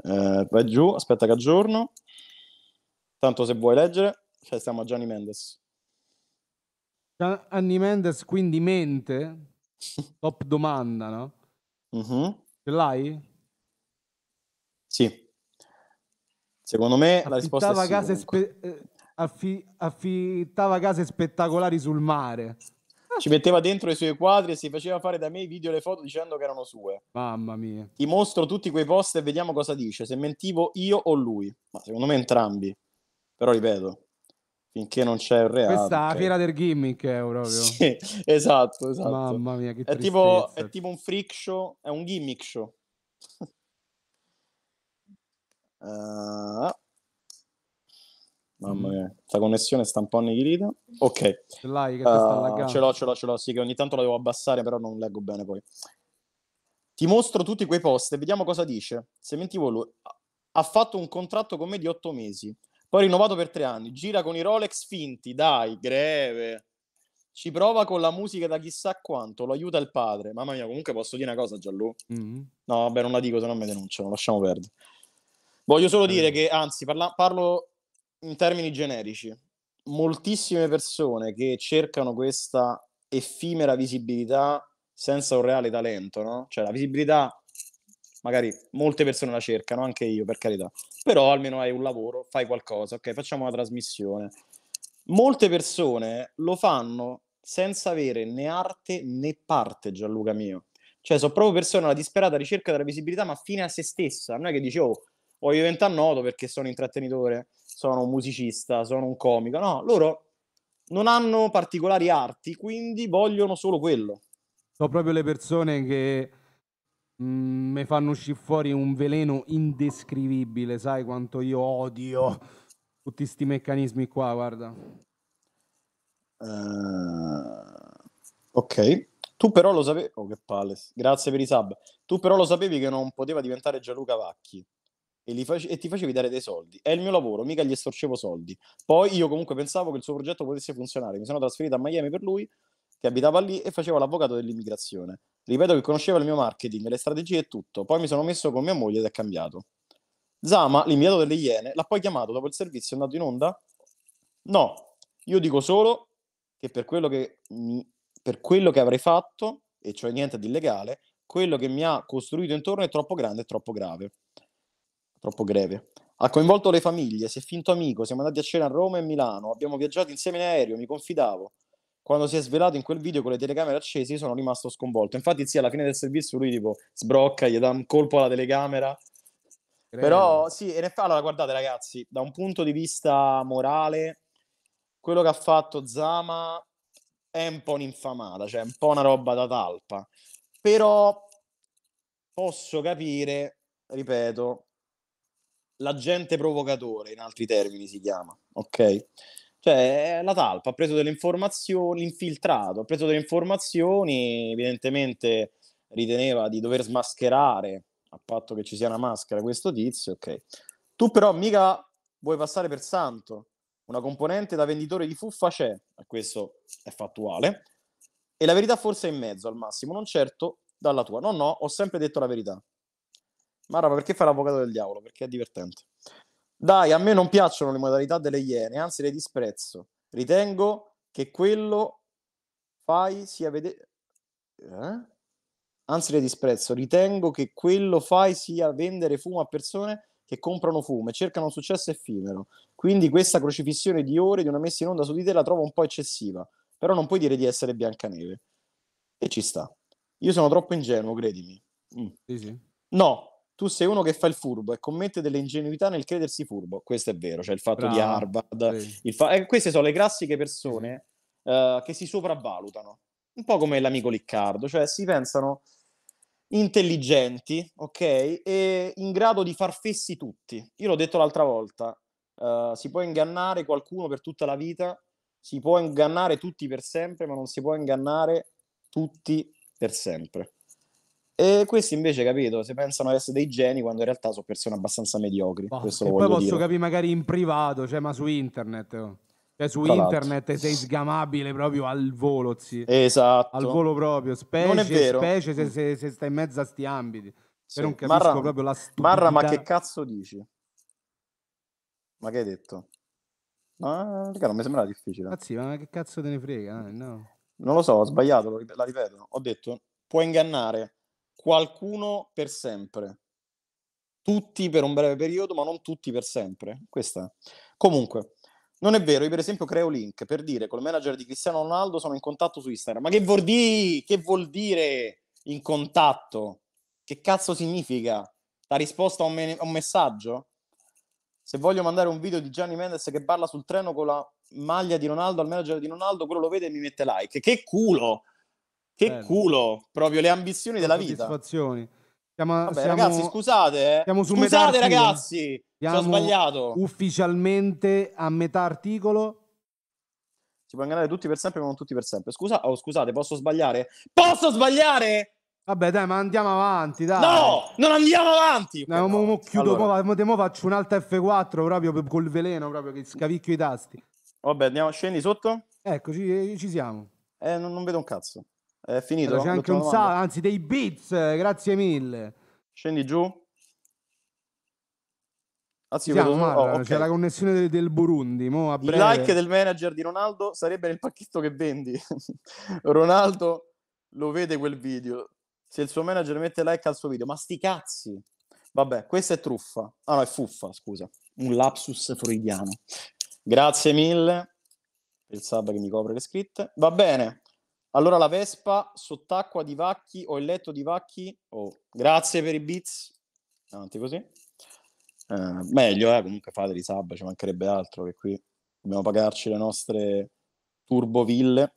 Eh, vai giù, aspetta che aggiorno. Tanto se vuoi leggere, cioè stiamo a Gianni Mendes. Gianni Mendes quindi mente? Top domanda, no? Mm-hmm. Ce l'hai? Sì. Secondo me affittava la risposta è sì, case spe- eh, affi- affittava case spettacolari sul mare. Ci metteva dentro i suoi quadri e si faceva fare da me i video e le foto dicendo che erano sue. Mamma mia. Ti mostro tutti quei post e vediamo cosa dice, se mentivo io o lui. Ma secondo me entrambi. Però ripeto, finché non c'è il reale. Questa è la fiera del gimmick, eh, proprio. Sì, esatto, esatto. Mamma mia, che è tipo, è tipo, un freak show, è un gimmick show. uh, mamma mm. mia, questa connessione sta un po' annihilita. Ok, ce l'hai che uh, sta ah, Ce l'ho, ce l'ho, ce l'ho, sì, che ogni tanto la devo abbassare, però non leggo bene poi. Ti mostro tutti quei post e vediamo cosa dice. Sementivo lui ha fatto un contratto con me di otto mesi poi rinnovato per tre anni, gira con i Rolex finti, dai, greve. Ci prova con la musica da chissà quanto, lo aiuta il padre. Mamma mia, comunque posso dire una cosa, Giallo? Mm-hmm. No, vabbè, non la dico, se no mi denunciano, lasciamo perdere. Voglio solo dire mm. che, anzi, parla- parlo in termini generici. Moltissime persone che cercano questa effimera visibilità senza un reale talento, no? Cioè la visibilità magari molte persone la cercano, anche io per carità, però almeno hai un lavoro, fai qualcosa, ok, facciamo una trasmissione. Molte persone lo fanno senza avere né arte né parte, Gianluca mio. Cioè, sono proprio persone alla disperata ricerca della visibilità, ma fine a se stessa. Non è che dici, oh, voglio diventare noto perché sono intrattenitore, sono un musicista, sono un comico. No, loro non hanno particolari arti, quindi vogliono solo quello. Sono proprio le persone che Mm, mi fanno uscire fuori un veleno indescrivibile, sai quanto io odio tutti questi meccanismi qua, guarda. Uh, ok, tu però lo sapevi, oh che palle, grazie per i sub, tu però lo sapevi che non poteva diventare Gianluca Vacchi e, face- e ti facevi dare dei soldi, è il mio lavoro, mica gli estorcevo soldi. Poi io comunque pensavo che il suo progetto potesse funzionare, mi sono trasferito a Miami per lui, che abitava lì e faceva l'avvocato dell'immigrazione. Ripeto che conosceva il mio marketing, le strategie e tutto. Poi mi sono messo con mia moglie ed è cambiato. Zama, l'inviato delle Iene, l'ha poi chiamato dopo il servizio, è andato in onda? No, io dico solo che per quello che, mi, per quello che avrei fatto, e cioè niente di illegale, quello che mi ha costruito intorno è troppo grande e troppo grave. Troppo greve. Ha coinvolto le famiglie, si è finto amico, siamo andati a cena a Roma e Milano, abbiamo viaggiato insieme in aereo, mi confidavo quando si è svelato in quel video con le telecamere accese, io sono rimasto sconvolto. Infatti, sì, alla fine del servizio lui tipo sbrocca, gli dà un colpo alla telecamera. Credo. Però sì, in effetti, allora guardate ragazzi, da un punto di vista morale, quello che ha fatto Zama è un po' un'infamata, cioè un po' una roba da talpa. Però posso capire, ripeto, l'agente provocatore, in altri termini si chiama, ok? Cioè, eh, la talpa ha preso delle informazioni, l'infiltrato ha preso delle informazioni, evidentemente riteneva di dover smascherare, a patto che ci sia una maschera, questo tizio, ok. Tu però mica vuoi passare per santo, una componente da venditore di fuffa c'è, questo è fattuale, e la verità forse è in mezzo al massimo, non certo dalla tua. No, no, ho sempre detto la verità. Marra, perché fai l'avvocato del diavolo? Perché è divertente. Dai, a me non piacciono le modalità delle Iene, anzi le disprezzo. Ritengo che quello fai sia vedere... Eh? Anzi le disprezzo. Ritengo che quello fai sia vendere fumo a persone che comprano fumo e cercano un successo effimero. Quindi questa crocifissione di ore di una messa in onda su di te la trovo un po' eccessiva. Però non puoi dire di essere Biancaneve. E ci sta. Io sono troppo ingenuo, credimi. Mm. Sì, sì. No, tu sei uno che fa il furbo e commette delle ingenuità nel credersi furbo. Questo è vero, cioè il fatto Bravo, di Harvard. Sì. Fa- eh, queste sono le classiche persone uh, che si sopravvalutano, un po' come l'amico Riccardo, cioè si pensano intelligenti, ok, e in grado di far fessi tutti. Io l'ho detto l'altra volta, uh, si può ingannare qualcuno per tutta la vita, si può ingannare tutti per sempre, ma non si può ingannare tutti per sempre. E questi invece, capito, se pensano di essere dei geni quando in realtà sono persone abbastanza mediocri. Oh, e poi posso dire. capire magari in privato, cioè, ma su internet. Oh. Cioè su Tra internet l'altro. sei sgamabile proprio al volo, sì. Esatto. Al volo proprio, specie, specie se, se, se, stai in mezzo a sti ambiti. Cioè, sì. non capisco Marra, proprio la stupidità. Marra, ma che cazzo dici? Ma che hai detto? Ma raga, non mi sembrava difficile. Mazzi, ah, ma che cazzo te ne frega? Eh, no. Non lo so, ho sbagliato, la ripeto. Ho detto, può ingannare qualcuno per sempre. Tutti per un breve periodo, ma non tutti per sempre. Questa. Comunque, non è vero, io per esempio creo link per dire col manager di Cristiano Ronaldo sono in contatto su Instagram. Ma che vuol dire? Che vuol dire in contatto? Che cazzo significa? La risposta a un, me- a un messaggio? Se voglio mandare un video di Gianni Mendes che parla sul treno con la maglia di Ronaldo al manager di Ronaldo, quello lo vede e mi mette like. Che culo! Che Bello. culo, proprio le ambizioni della vita. Soddisfazioni. Siamo, Vabbè, siamo, ragazzi, scusate, eh. siamo su scusate ragazzi, siamo ho sbagliato. Ufficialmente a metà articolo. Si può ingannare tutti per sempre, ma non tutti per sempre. Scusa, oh, scusate, posso sbagliare? Posso sbagliare? Vabbè, dai, ma andiamo avanti, dai. No, non andiamo avanti. No, no. Mo, mo chiudo, allora. mo, mo, faccio un'altra F4 proprio col veleno, proprio che scavicchio i tasti. Vabbè, andiamo, scendi sotto. Eccoci, ci siamo. Eh, non, non vedo un cazzo. È finito. Allora, c'è anche un salto, anzi dei beats, grazie mille. Scendi giù. Ah, Siamo, vedo... Ah, oh, okay. C'è la connessione del, del Burundi. Mo Il like del manager di Ronaldo sarebbe nel pacchetto che vendi. Ronaldo lo vede quel video. Se il suo manager mette like al suo video, ma sti cazzi. Vabbè, questa è truffa. Ah no, è fuffa, scusa. Un lapsus freudiano. Grazie mille il sub che mi copre le scritte. Va bene. Allora la Vespa sott'acqua di Vacchi o il letto di Vacchi. Oh, grazie per i bits. Avanti così. Eh, meglio, eh, comunque di sub, ci mancherebbe altro che qui dobbiamo pagarci le nostre turboville.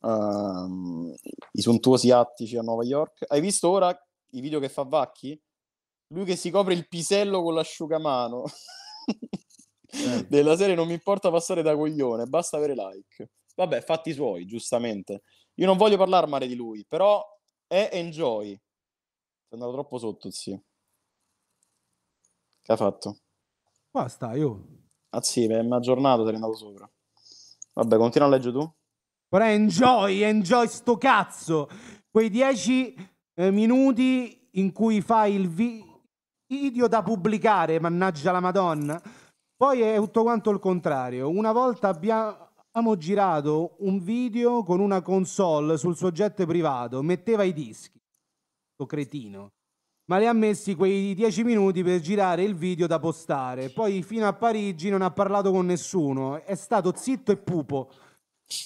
Uh, ehm, I sontuosi attici a New York. Hai visto ora i video che fa Vacchi? Lui che si copre il pisello con l'asciugamano. Eh. Della serie non mi importa passare da coglione, basta avere like. Vabbè, fatti suoi, giustamente. Io non voglio parlare male di lui, però è Enjoy. È andato troppo sotto il sì. Che ha fatto? Basta, io. Ah sì, mi ha aggiornato, sei andato sopra. Vabbè, continua a leggere tu. Però enjoy, enjoy sto cazzo. Quei dieci eh, minuti in cui fai il vi- video da pubblicare, mannaggia la madonna. Poi è tutto quanto il contrario. Una volta abbiamo Abbiamo girato un video con una console sul suo jet privato, metteva i dischi, questo cretino, ma le ha messi quei dieci minuti per girare il video da postare. Poi fino a Parigi non ha parlato con nessuno, è stato zitto e pupo.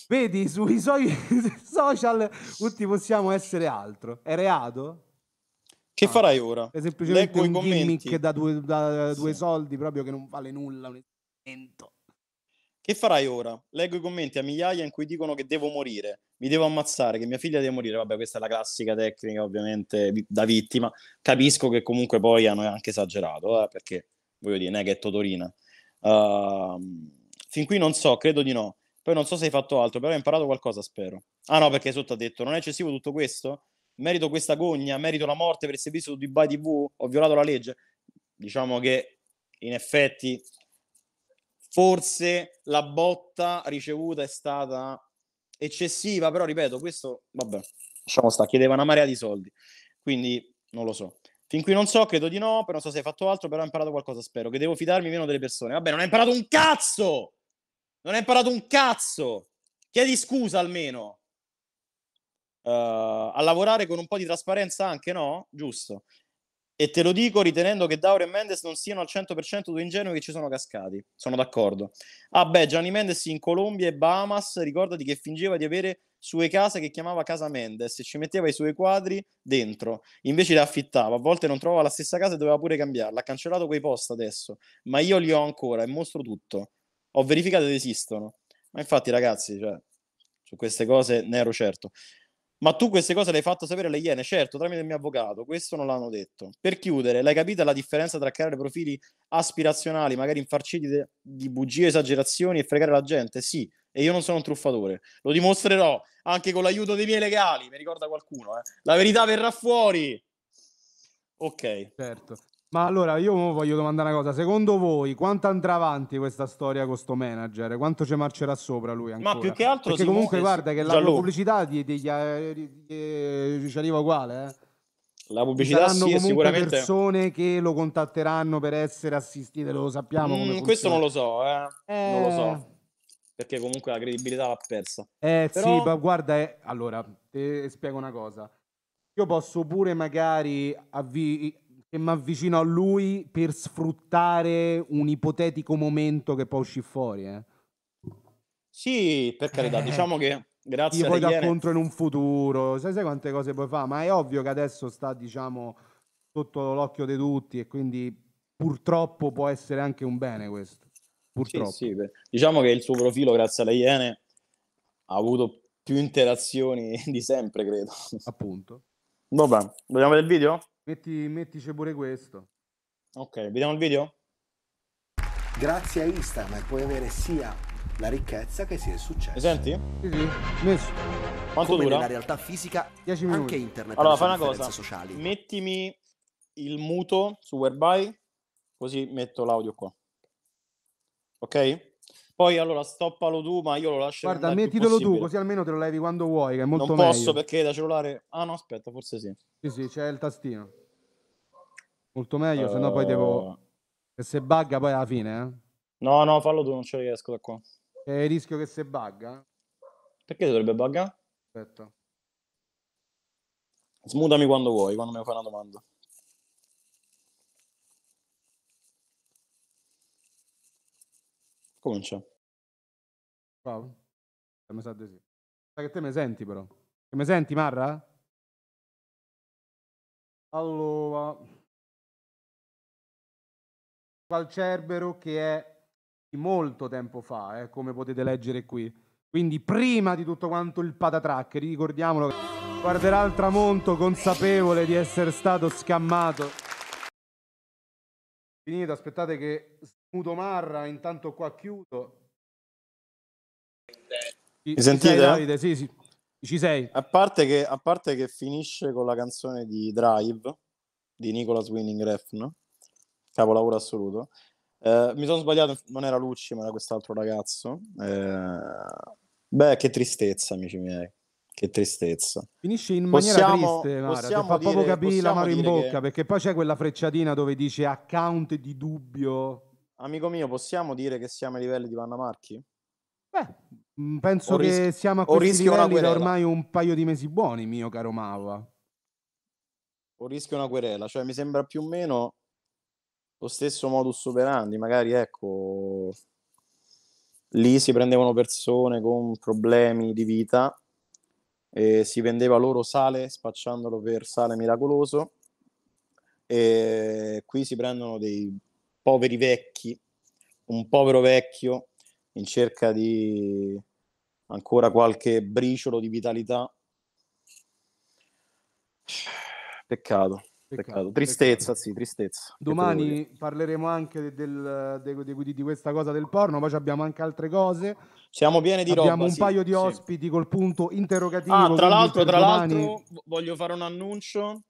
Vedi, sui suoi social tutti possiamo essere altro. È reato? Che ah, farai ora? È semplicemente Leggo un gimmick da due, da due sì. soldi proprio che non vale nulla, un esperimento. Che farai ora? Leggo i commenti a migliaia in cui dicono che devo morire, mi devo ammazzare, che mia figlia deve morire. Vabbè, questa è la classica tecnica, ovviamente, da vittima. Capisco che comunque poi hanno anche esagerato, eh, perché voglio dire, non è che è Totorina. Uh, fin qui non so, credo di no. Poi non so se hai fatto altro, però hai imparato qualcosa, spero. Ah no, perché sotto ha detto, non è eccessivo tutto questo? Merito questa gogna, merito la morte per essere visto su Dubai TV, ho violato la legge. Diciamo che in effetti Forse la botta ricevuta è stata eccessiva, però ripeto, questo, vabbè, lasciamo sta, chiedeva una marea di soldi, quindi non lo so. Fin qui non so, credo di no, però non so se hai fatto altro, però ho imparato qualcosa, spero, che devo fidarmi meno delle persone. Vabbè, non hai imparato un cazzo! Non hai imparato un cazzo! Chiedi scusa almeno! Uh, a lavorare con un po' di trasparenza anche, no? Giusto. E te lo dico ritenendo che Dauro e Mendes non siano al 100% due ingenui che ci sono cascati. Sono d'accordo. Ah beh, Gianni Mendes in Colombia e Bahamas, ricordati che fingeva di avere sue case che chiamava Casa Mendes e ci metteva i suoi quadri dentro, invece le affittava, a volte non trovava la stessa casa e doveva pure cambiarla, ha cancellato quei post adesso, ma io li ho ancora e mostro tutto, ho verificato ed esistono, ma infatti ragazzi, cioè, su queste cose ne ero certo. Ma tu queste cose le hai fatto sapere alle Iene? Certo, tramite il mio avvocato, questo non l'hanno detto. Per chiudere, l'hai capita la differenza tra creare profili aspirazionali, magari infarciti de- di bugie, esagerazioni e fregare la gente? Sì, e io non sono un truffatore. Lo dimostrerò anche con l'aiuto dei miei legali, mi ricorda qualcuno. Eh. La verità verrà fuori. Ok. Certo. Ma allora io voglio domandare una cosa, secondo voi quanto andrà avanti questa storia con sto manager? Quanto ci marcerà sopra lui ancora? Ma più che altro Perché comunque guarda che la pubblicità ti, ti, ti, ti, ci arriva uguale, eh. La pubblicità sì, comunque sicuramente persone che lo contatteranno per essere assistite, lo sappiamo mm, Questo non lo so, eh. Eh... Non lo so. Eh. Perché comunque la credibilità l'ha persa. Eh Però... sì, ma guarda, eh, allora, ti spiego una cosa. Io posso pure magari avvi e mi avvicino a lui per sfruttare un ipotetico momento che può uscire fuori. Eh. Sì, per carità, eh. diciamo che grazie a poi ti contro in un futuro, sai, sai quante cose puoi fare, ma è ovvio che adesso sta, diciamo, sotto l'occhio di tutti e quindi purtroppo può essere anche un bene questo. Purtroppo. Sì, sì, diciamo che il suo profilo, grazie alle Iene, ha avuto più interazioni di sempre, credo. Appunto. Vabbè, vogliamo vedere il video? Metti, mettici pure questo. Ok, vediamo il video? Grazie a Instagram puoi avere sia la ricchezza che sia il successo. Mi senti? Sì, sì. Messo. Quanto Come dura? nella realtà fisica, 10 minuti. anche internet Allora, fai una cosa. Sociali. Mettimi il muto su Whereby, così metto l'audio qua. Ok? Poi allora stoppalo tu, ma io lo lascio. Guarda, mettitelo tu, così almeno te lo levi quando vuoi, che è molto meglio. Non posso perché da cellulare. Ah no, aspetta, forse sì. Sì, sì, c'è il tastino. Molto meglio, uh... se no poi eh, devo. Oh. E se bugga poi alla fine, eh? No, no, fallo tu, non ce riesco da qua. È il rischio che se bugga. Perché dovrebbe buggare? Aspetta. Smutami quando vuoi, quando mi fai una domanda. comincia. Wow. Mi sa di sì. Sa che te mi senti però. Che mi senti Marra? Allora... Qual Cerbero che è di molto tempo fa, eh, come potete leggere qui. Quindi prima di tutto quanto il patatrack, ricordiamolo, guarderà il tramonto consapevole di essere stato scammato. Finito, aspettate che Muto Marra, intanto qua chiudo. Mi sentite? Sei, Sì, sì. Ci sei. A parte, che, a parte, che, finisce con la canzone di Drive di Nicolas Winning Refn, capolavoro assoluto. Eh, mi sono sbagliato, non era Lucci, ma era quest'altro ragazzo. Eh, beh, che tristezza, amici miei. Che tristezza. Finisce in maniera possiamo, triste, Mara. fa dire, proprio capire la mano in bocca, che... perché poi c'è quella frecciatina dove dice account di dubbio Amico mio, possiamo dire che siamo ai livelli di Vanna Marchi? Beh, mm, penso o che siamo a questi livelli da ormai un paio di mesi buoni, mio caro Mava. O rischio una querela, cioè mi sembra più o meno lo stesso modus operandi, magari ecco lì si prendevano persone con problemi di vita e si vendeva loro sale spacciandolo per sale miracoloso e qui si prendono dei poveri vecchi, un povero vecchio in cerca di ancora qualche briciolo di vitalità. Peccato. Peccato, peccato. Tristezza, peccato. sì, tristezza. Domani parleremo anche del, del, del, di questa cosa del porno, poi abbiamo anche altre cose. Siamo pieni di abbiamo roba. Abbiamo un sì, paio di ospiti sì. col punto interrogativo. Ah, tra l'altro, tra domani... l'altro, voglio fare un annuncio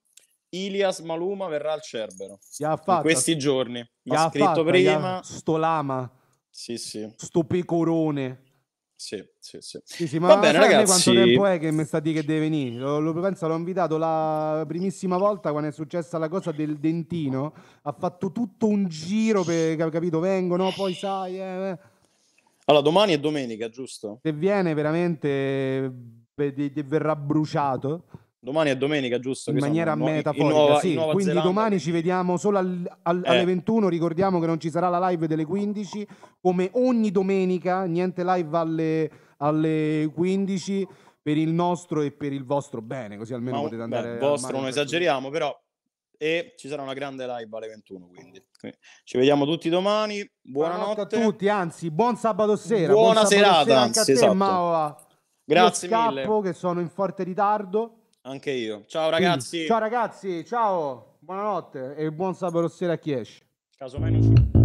Ilias Maluma verrà al Cerbero in questi giorni. Gli ha scritto fatta, prima. Sto lama. Sì, sì. Sto pecorone. Sì, sì, sì. sì, sì ma Va bene, ragazzi. quanto tempo è che mi sta di che deve venire? Lo, lo, penso, l'ho invitato la primissima volta quando è successa la cosa del dentino. Ha fatto tutto un giro per capito, vengono, poi sai. Eh, eh. Allora, domani è domenica, giusto? Se viene veramente, eh, verrà bruciato. Domani è domenica, giusto? In maniera sono, metaforica, nuova, sì. Quindi Zelanda. domani ci vediamo solo al, al, eh. alle 21. Ricordiamo che non ci sarà la live delle 15, come ogni domenica, niente live alle, alle 15 per il nostro e per il vostro bene, così almeno Ma, potete andare. Il vostro non esageriamo, però. E ci sarà una grande live alle 21. Quindi ci vediamo tutti domani. Buonanotte, Buonanotte a tutti, anzi, buon sabato sera. Buona buon serata, sera anche a te, esatto. Maura. Grazie Io scappo, mille. che sono in forte ritardo. Anche io. Ciao ragazzi. Ciao ragazzi, ciao, buonanotte e buon sabato sera a Chiesci. esce. Casomai non ci...